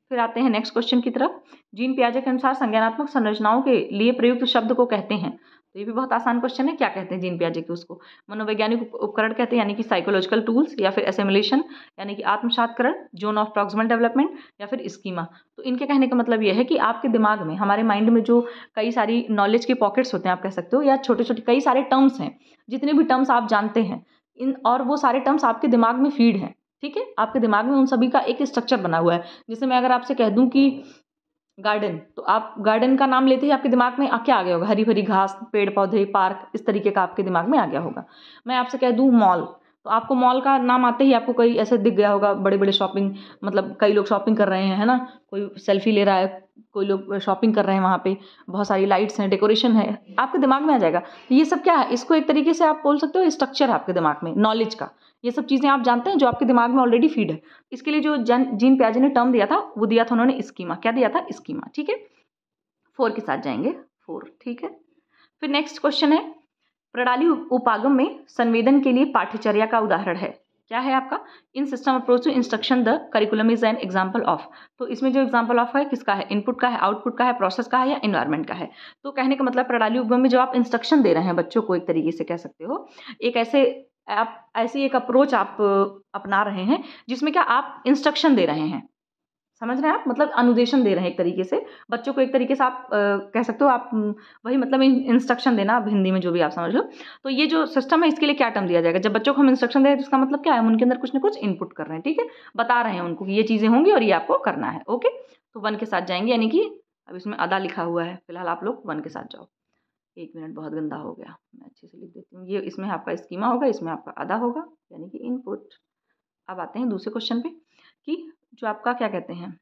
फिर आते हैं नेक्स्ट क्वेश्चन की तरफ जीन प्याजे के अनुसार संज्ञानात्मक संरचनाओं के लिए प्रयुक्त शब्द को कहते हैं तो ये भी बहुत आसान क्वेश्चन है क्या कहते हैं जीन पियाजे के उसको मनोवैज्ञानिक उपकरण कहते हैं यानी कि साइकोलॉजिकल टूल्स या फिर एसेमुलेशन यानी कि आत्मसातकरण जोन ऑफ प्रॉक्सिमल डेवलपमेंट या फिर स्कीमा तो इनके कहने का मतलब यह है कि आपके दिमाग में हमारे माइंड में जो कई सारी नॉलेज के पॉकेट्स होते हैं आप कह सकते हो या छोटे छोटे कई सारे टर्म्स हैं जितने भी टर्म्स आप जानते हैं इन और वो सारे टर्म्स आपके दिमाग में फीड हैं ठीक है आपके दिमाग में उन सभी का एक स्ट्रक्चर बना हुआ है जैसे मैं अगर आपसे कह दूं कि गार्डन तो आप गार्डन का नाम लेते ही आपके दिमाग में क्या आ गया होगा हरी भरी घास पेड़ पौधे पार्क इस तरीके का आपके दिमाग में आ गया होगा मैं आपसे कह दूँ मॉल तो आपको मॉल का नाम आते ही आपको कई ऐसे दिख गया होगा बड़े बड़े शॉपिंग मतलब कई लोग शॉपिंग कर रहे हैं है ना कोई सेल्फी ले रहा है कोई लोग शॉपिंग कर रहे हैं वहाँ पे बहुत सारी लाइट्स हैं डेकोरेशन है आपके दिमाग में आ जाएगा तो ये सब क्या है इसको एक तरीके से आप बोल सकते हो स्ट्रक्चर है आपके दिमाग में नॉलेज का ये सब चीज़ें आप जानते हैं जो आपके दिमाग में ऑलरेडी फीड है इसके लिए जो जन जीन प्याजे ने टर्म दिया था वो दिया था उन्होंने स्कीमा क्या दिया था स्कीमा ठीक है फोर के साथ जाएंगे फोर ठीक है फिर नेक्स्ट क्वेश्चन है प्रणाली उपागम में संवेदन के लिए पाठ्यचर्या का उदाहरण है क्या है आपका in system approach to instruction the curriculum is an example of तो इसमें जो एग्जाम्पल ऑफ है किसका है इनपुट का है आउटपुट का है प्रोसेस का है या इन्वायरमेंट का है तो कहने का मतलब प्रणाली उपगम में जो आप इंस्ट्रक्शन दे रहे हैं बच्चों को एक तरीके से कह सकते हो एक ऐसे आप ऐसी एक अप्रोच आप अपना रहे हैं जिसमें क्या आप इंस्ट्रक्शन दे रहे हैं समझ रहे हैं आप मतलब अनुदेशन दे रहे हैं एक तरीके से बच्चों को एक तरीके से आप आ, कह सकते हो आप वही मतलब इंस्ट्रक्शन देना आप हिंदी में जो भी आप समझ लो तो ये जो सिस्टम है इसके लिए क्या टर्म दिया जाएगा जब बच्चों को हम इंस्ट्रक्शन दे रहे हैं तो इसका मतलब क्या है हम उनके अंदर कुछ ना कुछ इनपुट कर रहे हैं ठीक है बता रहे हैं उनको कि ये चीज़ें होंगी और ये आपको करना है ओके तो वन के साथ जाएंगे यानी कि अब इसमें अदा लिखा हुआ है फिलहाल आप लोग वन के साथ जाओ एक मिनट बहुत गंदा हो गया मैं अच्छे से लिख देती हूँ ये इसमें आपका स्कीमा होगा इसमें आपका अदा होगा यानी कि इनपुट अब आते हैं दूसरे क्वेश्चन पे कि जो आपका क्या कहते हैं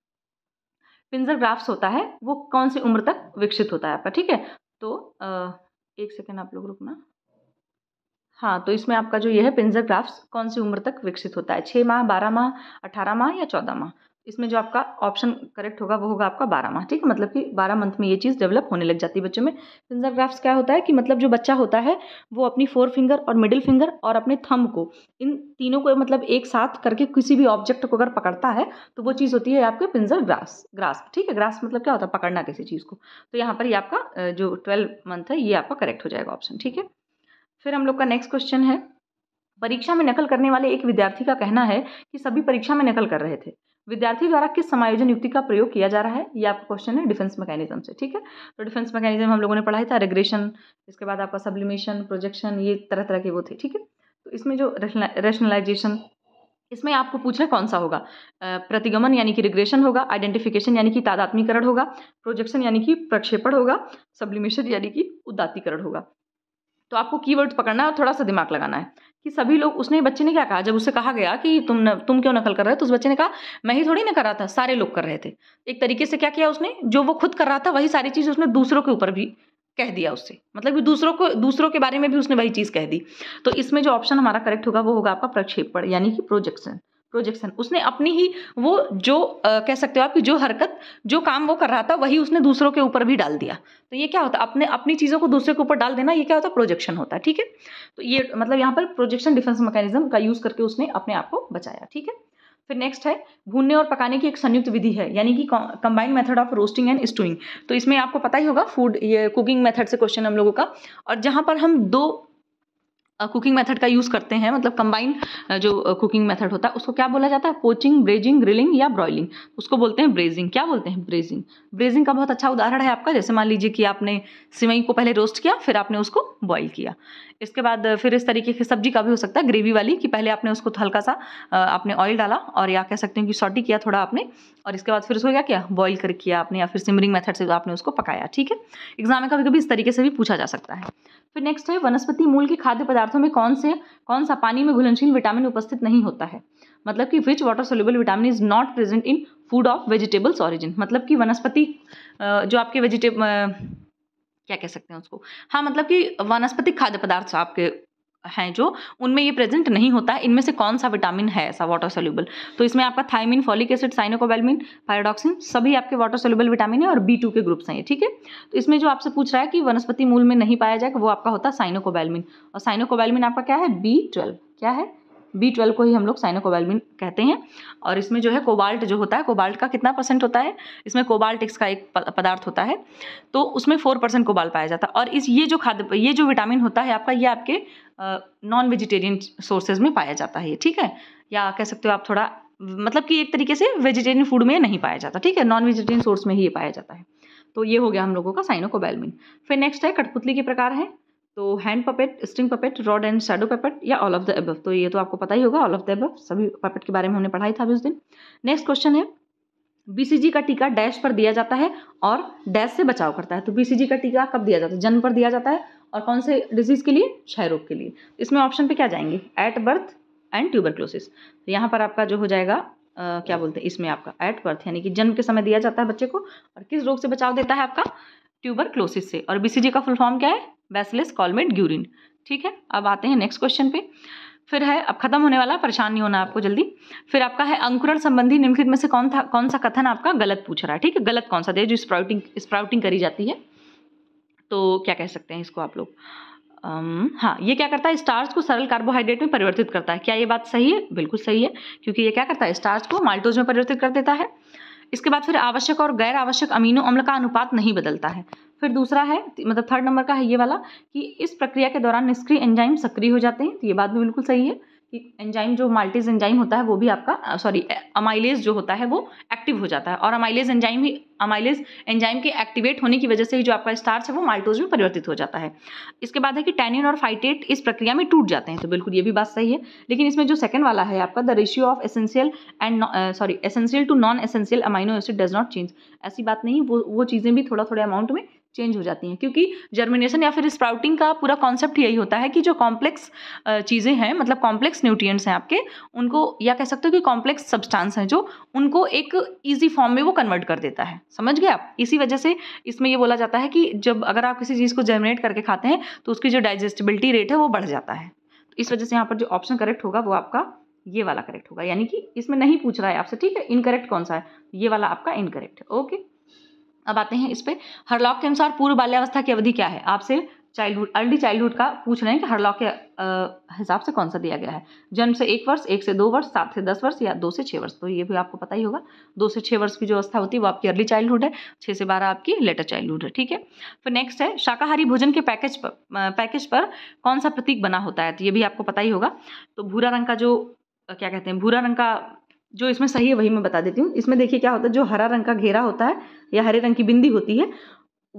पिंजर ग्राफ्स होता है वो कौन सी उम्र तक विकसित होता है आपका ठीक है तो एक सेकेंड आप लोग रुकना हाँ तो इसमें आपका जो ये है पिंजर ग्राफ्स कौन सी उम्र तक विकसित होता है छः माह बारह माह अठारह माह या चौदह माह इसमें जो आपका ऑप्शन करेक्ट होगा वो होगा आपका बारह माह ठीक है मतलब कि बारह मंथ में ये चीज़ डेवलप होने लग जाती है बच्चों में फिंगर ग्राफ्स क्या होता है कि मतलब जो बच्चा होता है वो अपनी फोर फिंगर और मिडिल फिंगर और अपने थम को इन तीनों को मतलब एक साथ करके किसी भी ऑब्जेक्ट को अगर पकड़ता है तो वो चीज़ होती है आपके पिंजर ग्रास ग्रास ठीक है ग्रास मतलब क्या होता है पकड़ना किसी चीज़ को तो यहाँ पर ये आपका जो ट्वेल्व मंथ है ये आपका करेक्ट हो जाएगा ऑप्शन ठीक है फिर हम लोग का नेक्स्ट क्वेश्चन है परीक्षा में नकल करने वाले एक विद्यार्थी का कहना है कि सभी परीक्षा में नकल कर रहे थे विद्यार्थी द्वारा किस समायोजन युक्ति का प्रयोग किया जा रहा है ये आपका क्वेश्चन है डिफेंस मैकेनिज्म से ठीक है तो डिफेंस मैकेनिज्म हम लोगों ने पढ़ाया था रेग्रेशन इसके बाद आपका सब्लिमेशन प्रोजेक्शन ये तरह तरह के वो थे ठीक है तो इसमें जो रेशनलाइजेशन इसमें आपको पूछना कौन सा होगा प्रतिगमन यानी कि रिग्रेशन होगा आइडेंटिफिकेशन यानी कि तादात्मीकरण होगा प्रोजेक्शन यानी कि प्रक्षेपण होगा सब्लिमेशन यानी कि उदात्तीकरण होगा तो आपको कीवर्ड पकड़ना है और थोड़ा सा दिमाग लगाना है कि सभी लोग उसने बच्चे ने क्या कहा जब उसे कहा गया कि तुम न, तुम क्यों नकल कर रहे हो तो उस बच्चे ने कहा मैं ही थोड़ी ना कर रहा था सारे लोग कर रहे थे एक तरीके से क्या किया उसने जो वो खुद कर रहा था वही सारी चीज़ उसने दूसरों के ऊपर भी कह दिया उससे मतलब कि दूसरों को दूसरों के बारे में भी उसने वही चीज़ कह दी तो इसमें जो ऑप्शन हमारा करेक्ट होगा वो होगा आपका प्रक्षेपण यानी कि प्रोजेक्शन प्रोजेक्शन उसने अपनी ही वो जो आ, कह सकते हो आप कि जो हरकत जो काम वो कर रहा था वही उसने दूसरों के ऊपर भी डाल दिया तो ये क्या होता है अपने अपनी चीज़ों को दूसरे के ऊपर डाल देना ये क्या होता है प्रोजेक्शन होता है ठीक है तो ये मतलब यहाँ पर प्रोजेक्शन डिफेंस मैकेनिज्म का यूज़ करके उसने अपने आप को बचाया ठीक है फिर नेक्स्ट है भूनने और पकाने की एक संयुक्त विधि है यानी कि combined method of roasting and stewing तो इसमें आपको पता ही होगा फूड ये कुकिंग मेथड से क्वेश्चन हम लोगों का और जहाँ पर हम दो कुकिंग मेथड का यूज़ करते हैं मतलब कंबाइन जो कुकिंग मेथड होता है उसको क्या बोला जाता है पोचिंग ब्रेजिंग ग्रिलिंग या ब्रॉयलिंग उसको बोलते हैं ब्रेजिंग क्या बोलते हैं ब्रेजिंग ब्रेजिंग का बहुत अच्छा उदाहरण है आपका जैसे मान लीजिए कि आपने सिवई को पहले रोस्ट किया फिर आपने उसको बॉइल किया इसके बाद फिर इस तरीके की सब्जी का भी हो सकता है ग्रेवी वाली कि पहले आपने उसको हल्का सा आपने ऑयल डाला और या कह सकते हैं कि सॉटी किया थोड़ा आपने और इसके बाद फिर उसको क्या किया बॉईल कर किया आपने या फिर सिमरिंग मेथड से आपने उसको पकाया ठीक है एग्जाम में कभी कभी इस तरीके से भी पूछा जा सकता है फिर नेक्स्ट है वनस्पति मूल के खाद्य पदार्थों में कौन से कौन सा पानी में घुलनशील विटामिन उपस्थित नहीं होता है मतलब कि which water soluble vitamin is not present in food of vegetables origin मतलब कि वनस्पति जो आपके वेजिटेब क्या कह सकते हैं उसको हाँ मतलब कि वनस्पति खाद्य पदार्थ आपके हैं जो उनमें ये प्रेजेंट नहीं होता है इनमें से कौन सा विटामिन है ऐसा वाटर सोल्यूबल तो इसमें आपका thiamine folic acid cyanocobalamin pyridoxine सभी आपके वाटर सोल्यूबल विटामिन है और बी टू के ग्रुप्स हैं ठीक है तो इसमें जो आपसे पूछ रहा है कि वनस्पति मूल में नहीं पाया जाएगा वो आपका होता है साइनोकोबेलमिन और साइनोकोबेलमिन आपका क्या है बी ट्वेल्व क्या है बी ट्वेल्व को ही हम लोग साइनोकोबालमिन कहते हैं और इसमें जो है कोबाल्ट जो होता है कोबाल्ट का कितना परसेंट होता है इसमें कोबाल्ट इसका एक पदार्थ होता है तो उसमें फोर परसेंट कोबाल्ट पाया जाता है और इस ये जो खाद्य ये जो विटामिन होता है आपका ये आपके नॉन वेजिटेरियन सोर्सेज में पाया जाता है ठीक है या कह सकते हो आप थोड़ा मतलब कि एक तरीके से वेजिटेरियन फूड में नहीं पाया जाता ठीक है नॉन वेजिटेरियन सोर्स में ही ये पाया जाता है तो ये हो गया हम लोगों का साइनोकोबैलमिन फिर नेक्स्ट है कठपुतली के प्रकार है तो hand puppet string puppet rod and shadow puppet या ऑल ऑफ द एबव तो ये तो आपको पता ही होगा ऑल ऑफ द एबव सभी पपेट के बारे में हमने पढ़ाई था अभी उस दिन नेक्स्ट क्वेश्चन है बीसीजी का टीका डैश पर दिया जाता है और डैश से बचाव करता है तो बीसीजी का टीका कब दिया जाता है जन्म पर दिया जाता है और कौन से डिजीज़ के लिए क्षय रोग के लिए इसमें ऑप्शन पे क्या जाएंगे एट बर्थ एंड ट्यूबरक्लोसिस तो यहाँ पर आपका जो हो जाएगा आ, क्या बोलते हैं इसमें आपका एट बर्थ यानी कि जन्म के समय दिया जाता है बच्चे को और किस रोग से बचाव देता है आपका क्लोसिस से और बीसीजी का फुल फॉर्म क्या है बेसलेस कॉलमेट ग्यूरिन ठीक है अब आते हैं नेक्स्ट क्वेश्चन पे फिर है अब खत्म होने वाला परेशान नहीं होना आपको जल्दी फिर आपका है अंकुरण संबंधी निम्नलिखित में से कौन था कौन सा कथन आपका गलत पूछ रहा है ठीक है गलत कौन सा दे जो स्प्राउटिंग स्प्राउटिंग करी जाती है तो क्या कह सकते हैं इसको आप लोग हाँ ये क्या करता है स्टार्स को सरल कार्बोहाइड्रेट में परिवर्तित करता है क्या ये बात सही है बिल्कुल सही है क्योंकि ये क्या करता है स्टार्स को माल्टोज में परिवर्तित कर देता है इसके बाद फिर आवश्यक और गैर आवश्यक अमीनो अम्ल का अनुपात नहीं बदलता है फिर दूसरा है मतलब थर्ड नंबर का है ये वाला कि इस प्रक्रिया के दौरान निष्क्रिय एंजाइम सक्रिय हो जाते हैं तो ये बात भी बिल्कुल सही है कि एंजाइम जो माल्टीज एंजाइम होता है वो भी आपका सॉरी अमाइलेज जो होता है वो एक्टिव हो जाता है और अमाइलेज एंजाइम ही अमाइलेज एंजाइम के एक्टिवेट होने की वजह से ही जो आपका स्टार्च है वो माल्टोज में परिवर्तित हो जाता है इसके बाद है कि टैनिन और फाइटेट इस प्रक्रिया में टूट जाते हैं तो बिल्कुल ये भी बात सही है लेकिन इसमें जो सेकंड वाला है आपका the ratio of essential and sorry essential to non essential amino acid does not change ऐसी बात नहीं वो वो चीज़ें भी थोड़ा थोड़े अमाउंट में चेंज हो जाती हैं क्योंकि जर्मिनेशन या फिर स्प्राउटिंग का पूरा कॉन्सेप्ट यही होता है कि जो कॉम्प्लेक्स चीज़ें हैं मतलब कॉम्प्लेक्स न्यूट्रिएंट्स हैं आपके उनको या कह सकते हो कि कॉम्प्लेक्स सब्सटेंस हैं जो उनको एक ईजी फॉर्म में वो कन्वर्ट कर देता है समझ गए आप इसी वजह से इसमें ये बोला जाता है कि जब अगर आप किसी चीज़ को जर्मिनेट करके खाते हैं तो उसकी जो डाइजेस्टिबिलिटी रेट है वो बढ़ जाता है तो इस वजह से यहाँ पर जो ऑप्शन करेक्ट होगा वो आपका ये वाला करेक्ट होगा यानी कि इसमें नहीं पूछ रहा है आपसे ठीक है इनकरेक्ट कौन सा है ये वाला आपका इनकरेक्ट है ओके अब आते हैं इस पर हरलॉक के अनुसार पूर्व बाल्यावस्था की अवधि क्या है आपसे चाइल्डहुड अर्ली चाइल्डहुड का पूछ रहे हैं कि हरलॉक के हिसाब से कौन सा दिया गया है जन्म से एक वर्ष एक से दो वर्ष सात से दस वर्ष या दो से छः वर्ष तो ये भी आपको पता ही होगा दो से छः वर्ष की जो अवस्था होती है वो आपकी अर्ली चाइल्डहुड है छः से बारह आपकी लेटर चाइल्डहुड है ठीक है फिर नेक्स्ट है शाकाहारी भोजन के पैकेज पर पैकेज पर कौन सा प्रतीक बना होता है तो ये भी आपको पता ही होगा तो भूरा रंग का जो क्या कहते हैं भूरा रंग का जो इसमें सही है वही मैं बता देती हूँ इसमें देखिए क्या होता है जो हरा रंग का घेरा होता है या हरे रंग की बिंदी होती है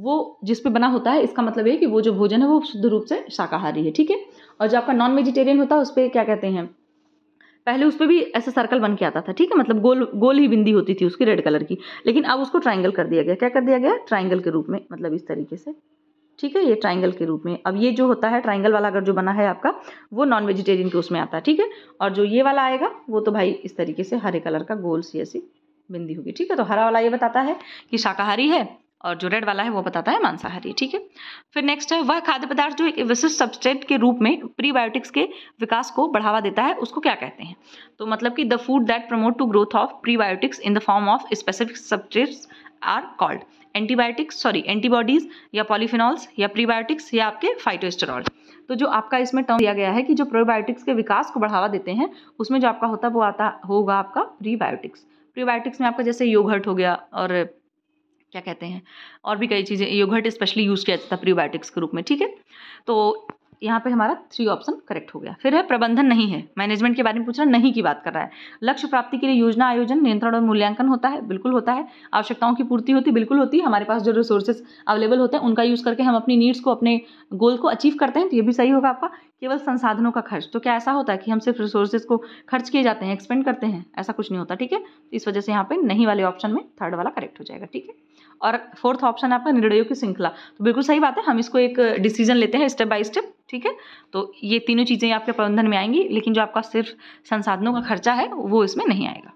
वो जिस पे बना होता है इसका मतलब ये कि वो जो भोजन है वो शुद्ध रूप से शाकाहारी है ठीक है और जो आपका नॉन वेजिटेरियन होता है उस पर क्या कहते हैं पहले उस पर भी ऐसे सर्कल बन के आता था ठीक है मतलब गोल गोल ही बिंदी होती थी उसकी रेड कलर की लेकिन अब उसको ट्राइंगल कर दिया गया क्या कर दिया गया ट्राइंगल के रूप में मतलब इस तरीके से ठीक है ये ट्राइंगल के रूप में अब ये जो होता है ट्राइंगल वाला अगर जो बना है आपका वो नॉन वेजिटेरियन के उसमें आता है ठीक है और जो ये वाला आएगा वो तो भाई इस तरीके से हरे कलर का गोल सी ऐसी बिंदी होगी ठीक है तो हरा वाला ये बताता है कि शाकाहारी है और जो रेड वाला है वो बताता है मांसाहारी ठीक है फिर नेक्स्ट है वह खाद्य पदार्थ जो एक विशिष्ट सब्सटेंट के रूप में प्रीबायोटिक्स के विकास को बढ़ावा देता है उसको क्या कहते हैं तो मतलब कि the food that promote to growth of prebiotics in the form of specific substances are called antibiotics sorry antibodies या पॉलीफिनॉल्स या प्रीबायोटिक्स या आपके फाइटोस्टेरॉल तो जो आपका इसमें टर्म दिया गया है कि जो प्रोबायोटिक्स के विकास को बढ़ावा देते हैं उसमें जो आपका होता है वो आता होगा आपका प्रीबायोटिक्स प्रीबायोटिक्स में आपका जैसे योगर्ट हो गया और क्या कहते हैं और भी कई चीज़ें योगर्ट स्पेशली यूज़ किया जाता है प्रीबायोटिक्स के रूप में ठीक है तो यहाँ पे हमारा थ्री ऑप्शन करेक्ट हो गया फिर है प्रबंधन नहीं है मैनेजमेंट के बारे में पूछ रहा नहीं की बात कर रहा है लक्ष्य प्राप्ति के लिए योजना आयोजन नियंत्रण और मूल्यांकन होता है बिल्कुल होता है आवश्यकताओं की पूर्ति होती बिल्कुल होती है हमारे पास जो रिसोर्सेज अवेलेबल होते हैं उनका यूज़ करके हम अपनी नीड्स को अपने गोल को अचीव करते हैं तो ये भी सही होगा आपका केवल संसाधनों का खर्च तो क्या ऐसा होता है कि हम सिर्फ रिसोर्सेज को खर्च किए जाते हैं एक्सपेंड करते हैं ऐसा कुछ नहीं होता ठीक है तो इस वजह से यहाँ पे नहीं वाले ऑप्शन में थर्ड वाला करेक्ट हो जाएगा ठीक है और फोर्थ ऑप्शन है आपका निर्णयों की श्रृंखला तो बिल्कुल सही बात है हम इसको एक डिसीजन लेते हैं स्टेप बाय स्टेप ठीक है तो ये तीनों चीज़ें आपके प्रबंधन में आएंगी लेकिन जो आपका सिर्फ संसाधनों का खर्चा है वो इसमें नहीं आएगा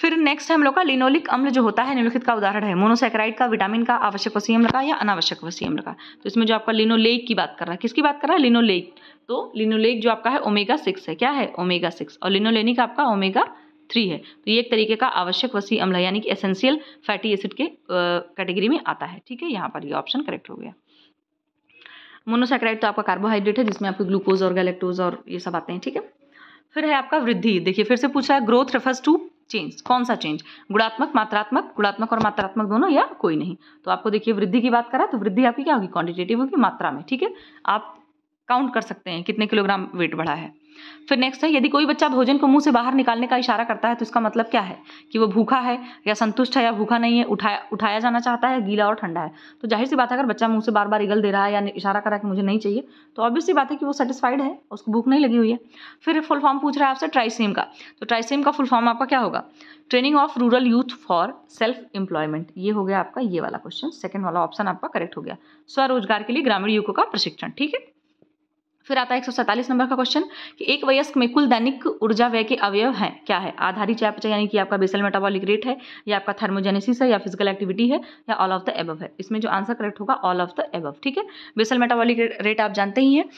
फिर नेक्स्ट हम लोग का लिनोलिक अम्ल जो होता है निम्नलिखित का उदाहरण है मोनोसेक्राइड का विटामिन का आवश्यक वसी अम्ल का या अनावश्यक वसी अम्ल का तो इसमें जो आपका लिनोलेक की बात कर रहा है किसकी बात कर रहा है लिनोलेक तो लिनोलेक जो आपका है ओमेगा सिक्स है क्या है ओमेगा सिक्स और लिनोलेनिक आपका ओमेगा थ्री है तो ये एक तरीके का आवश्यक वसी अम्ल है यानी कि एसेंशियल फैटी एसिड के कैटेगरी में आता है ठीक है यहाँ पर ये ऑप्शन करेक्ट हो गया मोनोसेक्राइड तो आपका कार्बोहाइड्रेट है जिसमें आपके ग्लूकोज और गैलेक्टोज और ये सब आते हैं ठीक है फिर है आपका वृद्धि देखिए फिर से पूछा है ग्रोथ रेफर्स टू चेंज कौन सा चेंज गुणात्मक मात्रात्मक गुणात्मक और मात्रात्मक दोनों या कोई नहीं तो आपको देखिए वृद्धि की बात करा तो वृद्धि आपकी क्या होगी क्वांटिटेटिव होगी मात्रा में ठीक है आप काउंट कर सकते हैं कितने किलोग्राम वेट बढ़ा है फिर नेक्स्ट है यदि कोई बच्चा भोजन को मुंह से बाहर निकालने का इशारा करता है तो इसका मतलब क्या है कि वो भूखा है या संतुष्ट है या भूखा नहीं है उठाया उठाया जाना चाहता है गीला और ठंडा है तो जाहिर सी बात है अगर बच्चा मुंह से बार बार इगल दे रहा है या इशारा करा कि मुझे नहीं चाहिए तो ऑब्वियस सी बात है कि वो सेटिस्फाइड है उसको भूख नहीं लगी हुई है फिर फुल फॉर्म पूछ रहा है आपसे ट्राइसेम का तो ट्राइसेम का फुल फॉर्म आपका क्या होगा training of rural youth for self employment ये हो गया आपका ये वाला क्वेश्चन सेकंड वाला ऑप्शन आपका करेक्ट हो गया स्वरोजगार के लिए ग्रामीण युवकों का प्रशिक्षण ठीक है फिर आता है एक नंबर का क्वेश्चन कि एक वयस्क में कुल दैनिक ऊर्जा व्यय के अवयव हैं क्या है आधारी चयापचय यानी कि आपका बेसल मेटाबॉलिक रेट है या आपका थर्मोजेनेसिस है या फिजिकल एक्टिविटी है या ऑल ऑफ द एबव है इसमें जो आंसर करेक्ट होगा ऑल ऑफ द एबव ठीक है बेसल मेटाबॉलिक रेट आप जानते ही हैं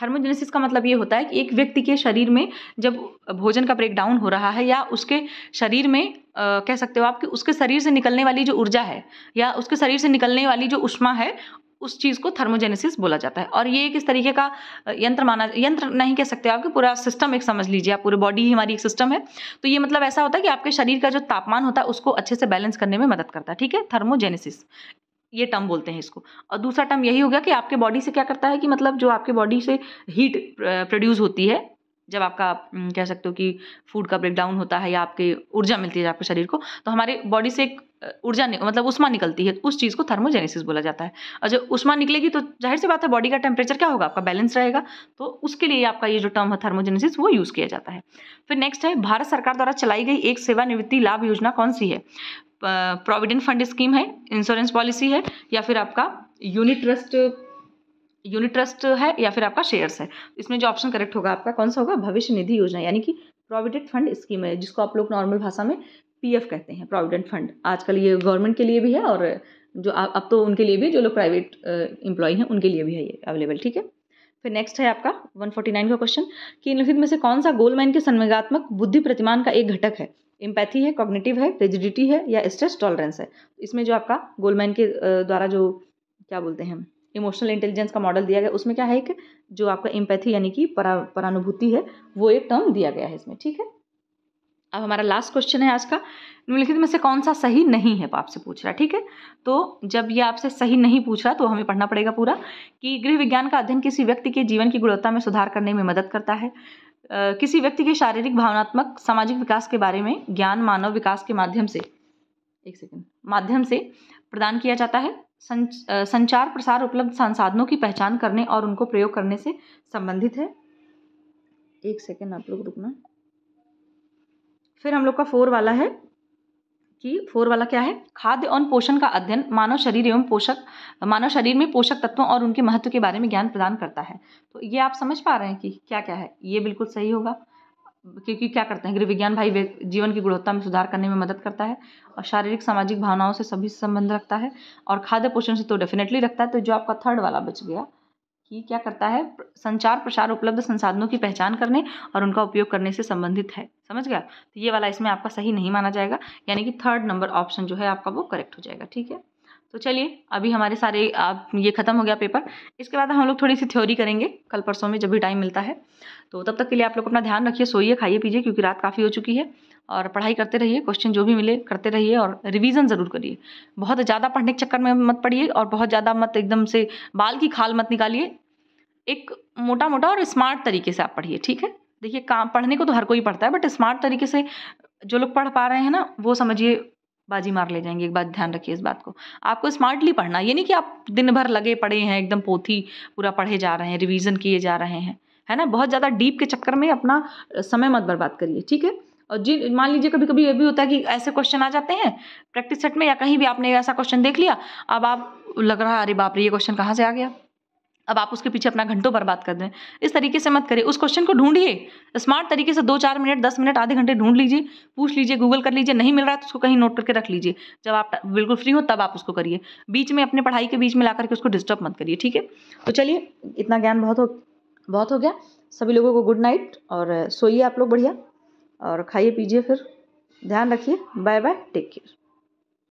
थर्मोजेनेसिस का मतलब ये होता है कि एक व्यक्ति के शरीर में जब भोजन का ब्रेकडाउन हो रहा है या उसके शरीर में आ, कह सकते हो आप कि उसके शरीर से निकलने वाली जो ऊर्जा है या उसके शरीर से निकलने वाली जो उष्मा है उस चीज़ को थर्मोजेनेसिस बोला जाता है और ये एक इस तरीके का यंत्र माना यंत्र नहीं कह सकते आपके पूरा सिस्टम एक समझ लीजिए आप पूरे बॉडी ही हमारी एक सिस्टम है तो ये मतलब ऐसा होता है कि आपके शरीर का जो तापमान होता है उसको अच्छे से बैलेंस करने में मदद करता है ठीक है थर्मोजेनेसिस ये टर्म बोलते हैं इसको और दूसरा टर्म यही हो गया कि आपके बॉडी से क्या करता है कि मतलब जो आपके बॉडी से हीट प्रोड्यूस होती है जब आपका कह सकते हो कि फूड का ब्रेकडाउन होता है या आपके ऊर्जा मिलती है आपके शरीर को तो हमारे बॉडी से एक ऊर्जा मतलब उष्मा निकलती है उस चीज़ को थर्मोजेनेसिस बोला जाता है और जब उष्मा निकलेगी तो जाहिर सी बात है बॉडी का टेम्परेचर क्या होगा आपका बैलेंस रहेगा तो उसके लिए आपका ये जो टर्म है थर्मोजेनेसिस वो यूज़ किया जाता है फिर नेक्स्ट है भारत सरकार द्वारा चलाई गई एक सेवानिवृत्ति लाभ योजना कौन सी है प्रोविडेंट फंड स्कीम है इंश्योरेंस पॉलिसी है या फिर आपका यूनिट ट्रस्ट यूनिट ट्रस्ट है या फिर आपका शेयर्स है इसमें जो ऑप्शन करेक्ट होगा आपका कौन सा होगा भविष्य निधि योजना यानी कि प्रोविडेंट फंड स्कीम है जिसको आप लोग नॉर्मल भाषा में पीएफ कहते हैं प्रोविडेंट फंड आजकल ये गवर्नमेंट के लिए भी है और जो अब तो उनके लिए भी जो लोग प्राइवेट एम्प्लॉय हैं उनके लिए भी है ये अवेलेबल ठीक है फिर नेक्स्ट है आपका 149 का क्वेश्चन कि निम्नलिखित में से कौन सा गोलमैन के संवेगात्मक बुद्धि प्रतिमान का एक घटक है एम्पैथी है कॉग्निटिव है रिजिडिटी है या स्ट्रेस टॉलरेंस है इसमें जो आपका गोलमैन के द्वारा जो क्या बोलते हैं इमोशनल इंटेलिजेंस का मॉडल दिया गया उसमें क्या है कि जो आपका एम्पैथी यानी कि परा परानुभूति है वो एक टर्म दिया गया है इसमें ठीक है अब हमारा लास्ट क्वेश्चन है आज का निम्नलिखित में से कौन सा सही नहीं है आपसे पूछ रहा है ठीक है तो जब ये आपसे सही नहीं पूछ रहा तो हमें पढ़ना पड़ेगा पूरा कि गृह विज्ञान का अध्ययन किसी व्यक्ति के जीवन की गुणवत्ता में सुधार करने में मदद करता है किसी व्यक्ति के शारीरिक भावनात्मक सामाजिक विकास के बारे में ज्ञान मानव विकास के माध्यम से एक सेकेंड माध्यम से प्रदान किया जाता है संचार प्रसार उपलब्ध संसाधनों की पहचान करने और उनको प्रयोग करने से संबंधित है एक सेकेंड आप लोग रुकना फिर हम लोग का फोर वाला है कि फोर वाला क्या है खाद्य और पोषण का अध्ययन मानव शरीर एवं पोषक मानव शरीर में पोषक तत्वों और उनके महत्व के बारे में ज्ञान प्रदान करता है तो ये आप समझ पा रहे हैं कि क्या क्या है ये बिल्कुल सही होगा क्योंकि क्या करते हैं गृह विज्ञान भाई जीवन की गुणवत्ता में सुधार करने में मदद करता है और शारीरिक सामाजिक भावनाओं से सभी संबंध रखता है और खाद्य पोषण से तो डेफिनेटली रखता है तो जो आपका थर्ड वाला बच गया कि क्या करता है संचार प्रसार उपलब्ध संसाधनों की पहचान करने और उनका उपयोग करने से संबंधित है समझ गया तो ये वाला इसमें आपका सही नहीं माना जाएगा यानी कि थर्ड नंबर ऑप्शन जो है आपका वो करेक्ट हो जाएगा ठीक है तो चलिए अभी हमारे सारे आप ये ख़त्म हो गया पेपर इसके बाद हम लोग थोड़ी सी थ्योरी करेंगे कल परसों में जब भी टाइम मिलता है तो तब तक के लिए आप लोग अपना ध्यान रखिए सोइए खाइए पीजिए क्योंकि रात काफ़ी हो चुकी है और पढ़ाई करते रहिए क्वेश्चन जो भी मिले करते रहिए और रिवीजन ज़रूर करिए बहुत ज़्यादा पढ़ने के चक्कर में मत पढ़िए और बहुत ज़्यादा मत एकदम से बाल की खाल मत निकालिए एक मोटा मोटा और स्मार्ट तरीके से आप पढ़िए ठीक है देखिए काम पढ़ने को तो हर कोई पढ़ता है बट स्मार्ट तरीके से जो लोग पढ़ पा रहे हैं ना वो समझिए बाजी मार ले जाएंगे एक बात ध्यान रखिए इस बात को आपको स्मार्टली पढ़ना ये नहीं कि आप दिन भर लगे पड़े हैं एकदम पोथी पूरा पढ़े जा रहे हैं रिविज़न किए जा रहे हैं है ना बहुत ज़्यादा डीप के चक्कर में अपना समय मत बर्बाद करिए ठीक है और जी मान लीजिए कभी कभी ये भी होता है कि ऐसे क्वेश्चन आ जाते हैं प्रैक्टिस सेट में या कहीं भी आपने ऐसा क्वेश्चन देख लिया अब आप लग रहा है अरे बाप रे ये क्वेश्चन कहाँ से आ गया अब आप उसके पीछे अपना घंटों बर्बाद कर दें इस तरीके से मत करिए उस क्वेश्चन को ढूंढिए स्मार्ट तरीके से दो चार मिनट दस मिनट आधे घंटे ढूंढ लीजिए पूछ लीजिए गूगल कर लीजिए नहीं मिल रहा है तो उसको कहीं नोट करके रख लीजिए जब आप बिल्कुल फ्री हो तब आप उसको करिए बीच में अपने पढ़ाई के बीच में ला करके उसको डिस्टर्ब मत करिए ठीक है तो चलिए इतना ज्ञान बहुत हो बहुत हो गया सभी लोगों को गुड नाइट और सोइए आप लोग बढ़िया और खाइए पीजिए फिर ध्यान रखिए बाय बाय टेक केयर